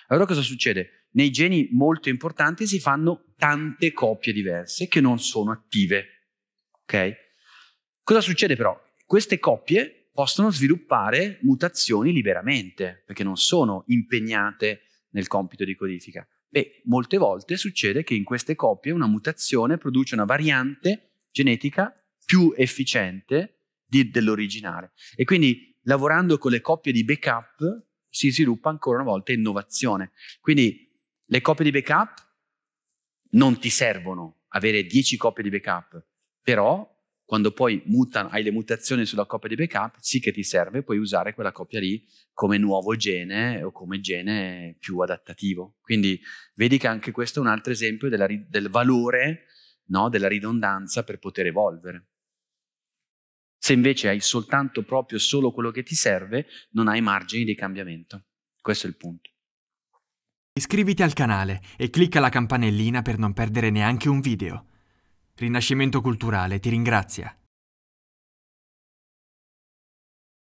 Allora cosa succede? Nei geni molto importanti si fanno tante coppie diverse che non sono attive. Ok? Cosa succede però? Queste coppie possono sviluppare mutazioni liberamente, perché non sono impegnate nel compito di codifica. Beh, molte volte succede che in queste coppie una mutazione produce una variante genetica più efficiente di, dell'originale. E quindi lavorando con le coppie di backup si sviluppa ancora una volta innovazione. Quindi le coppie di backup non ti servono avere 10 coppie di backup, però quando poi mutano, hai le mutazioni sulla coppia di backup, sì che ti serve, puoi usare quella coppia lì come nuovo gene o come gene più adattativo. Quindi vedi che anche questo è un altro esempio della, del valore no, della ridondanza per poter evolvere. Se invece hai soltanto proprio solo quello che ti serve, non hai margini di cambiamento. Questo è il punto. Iscriviti al canale e clicca la campanellina per non perdere neanche un video. Rinascimento Culturale ti ringrazia.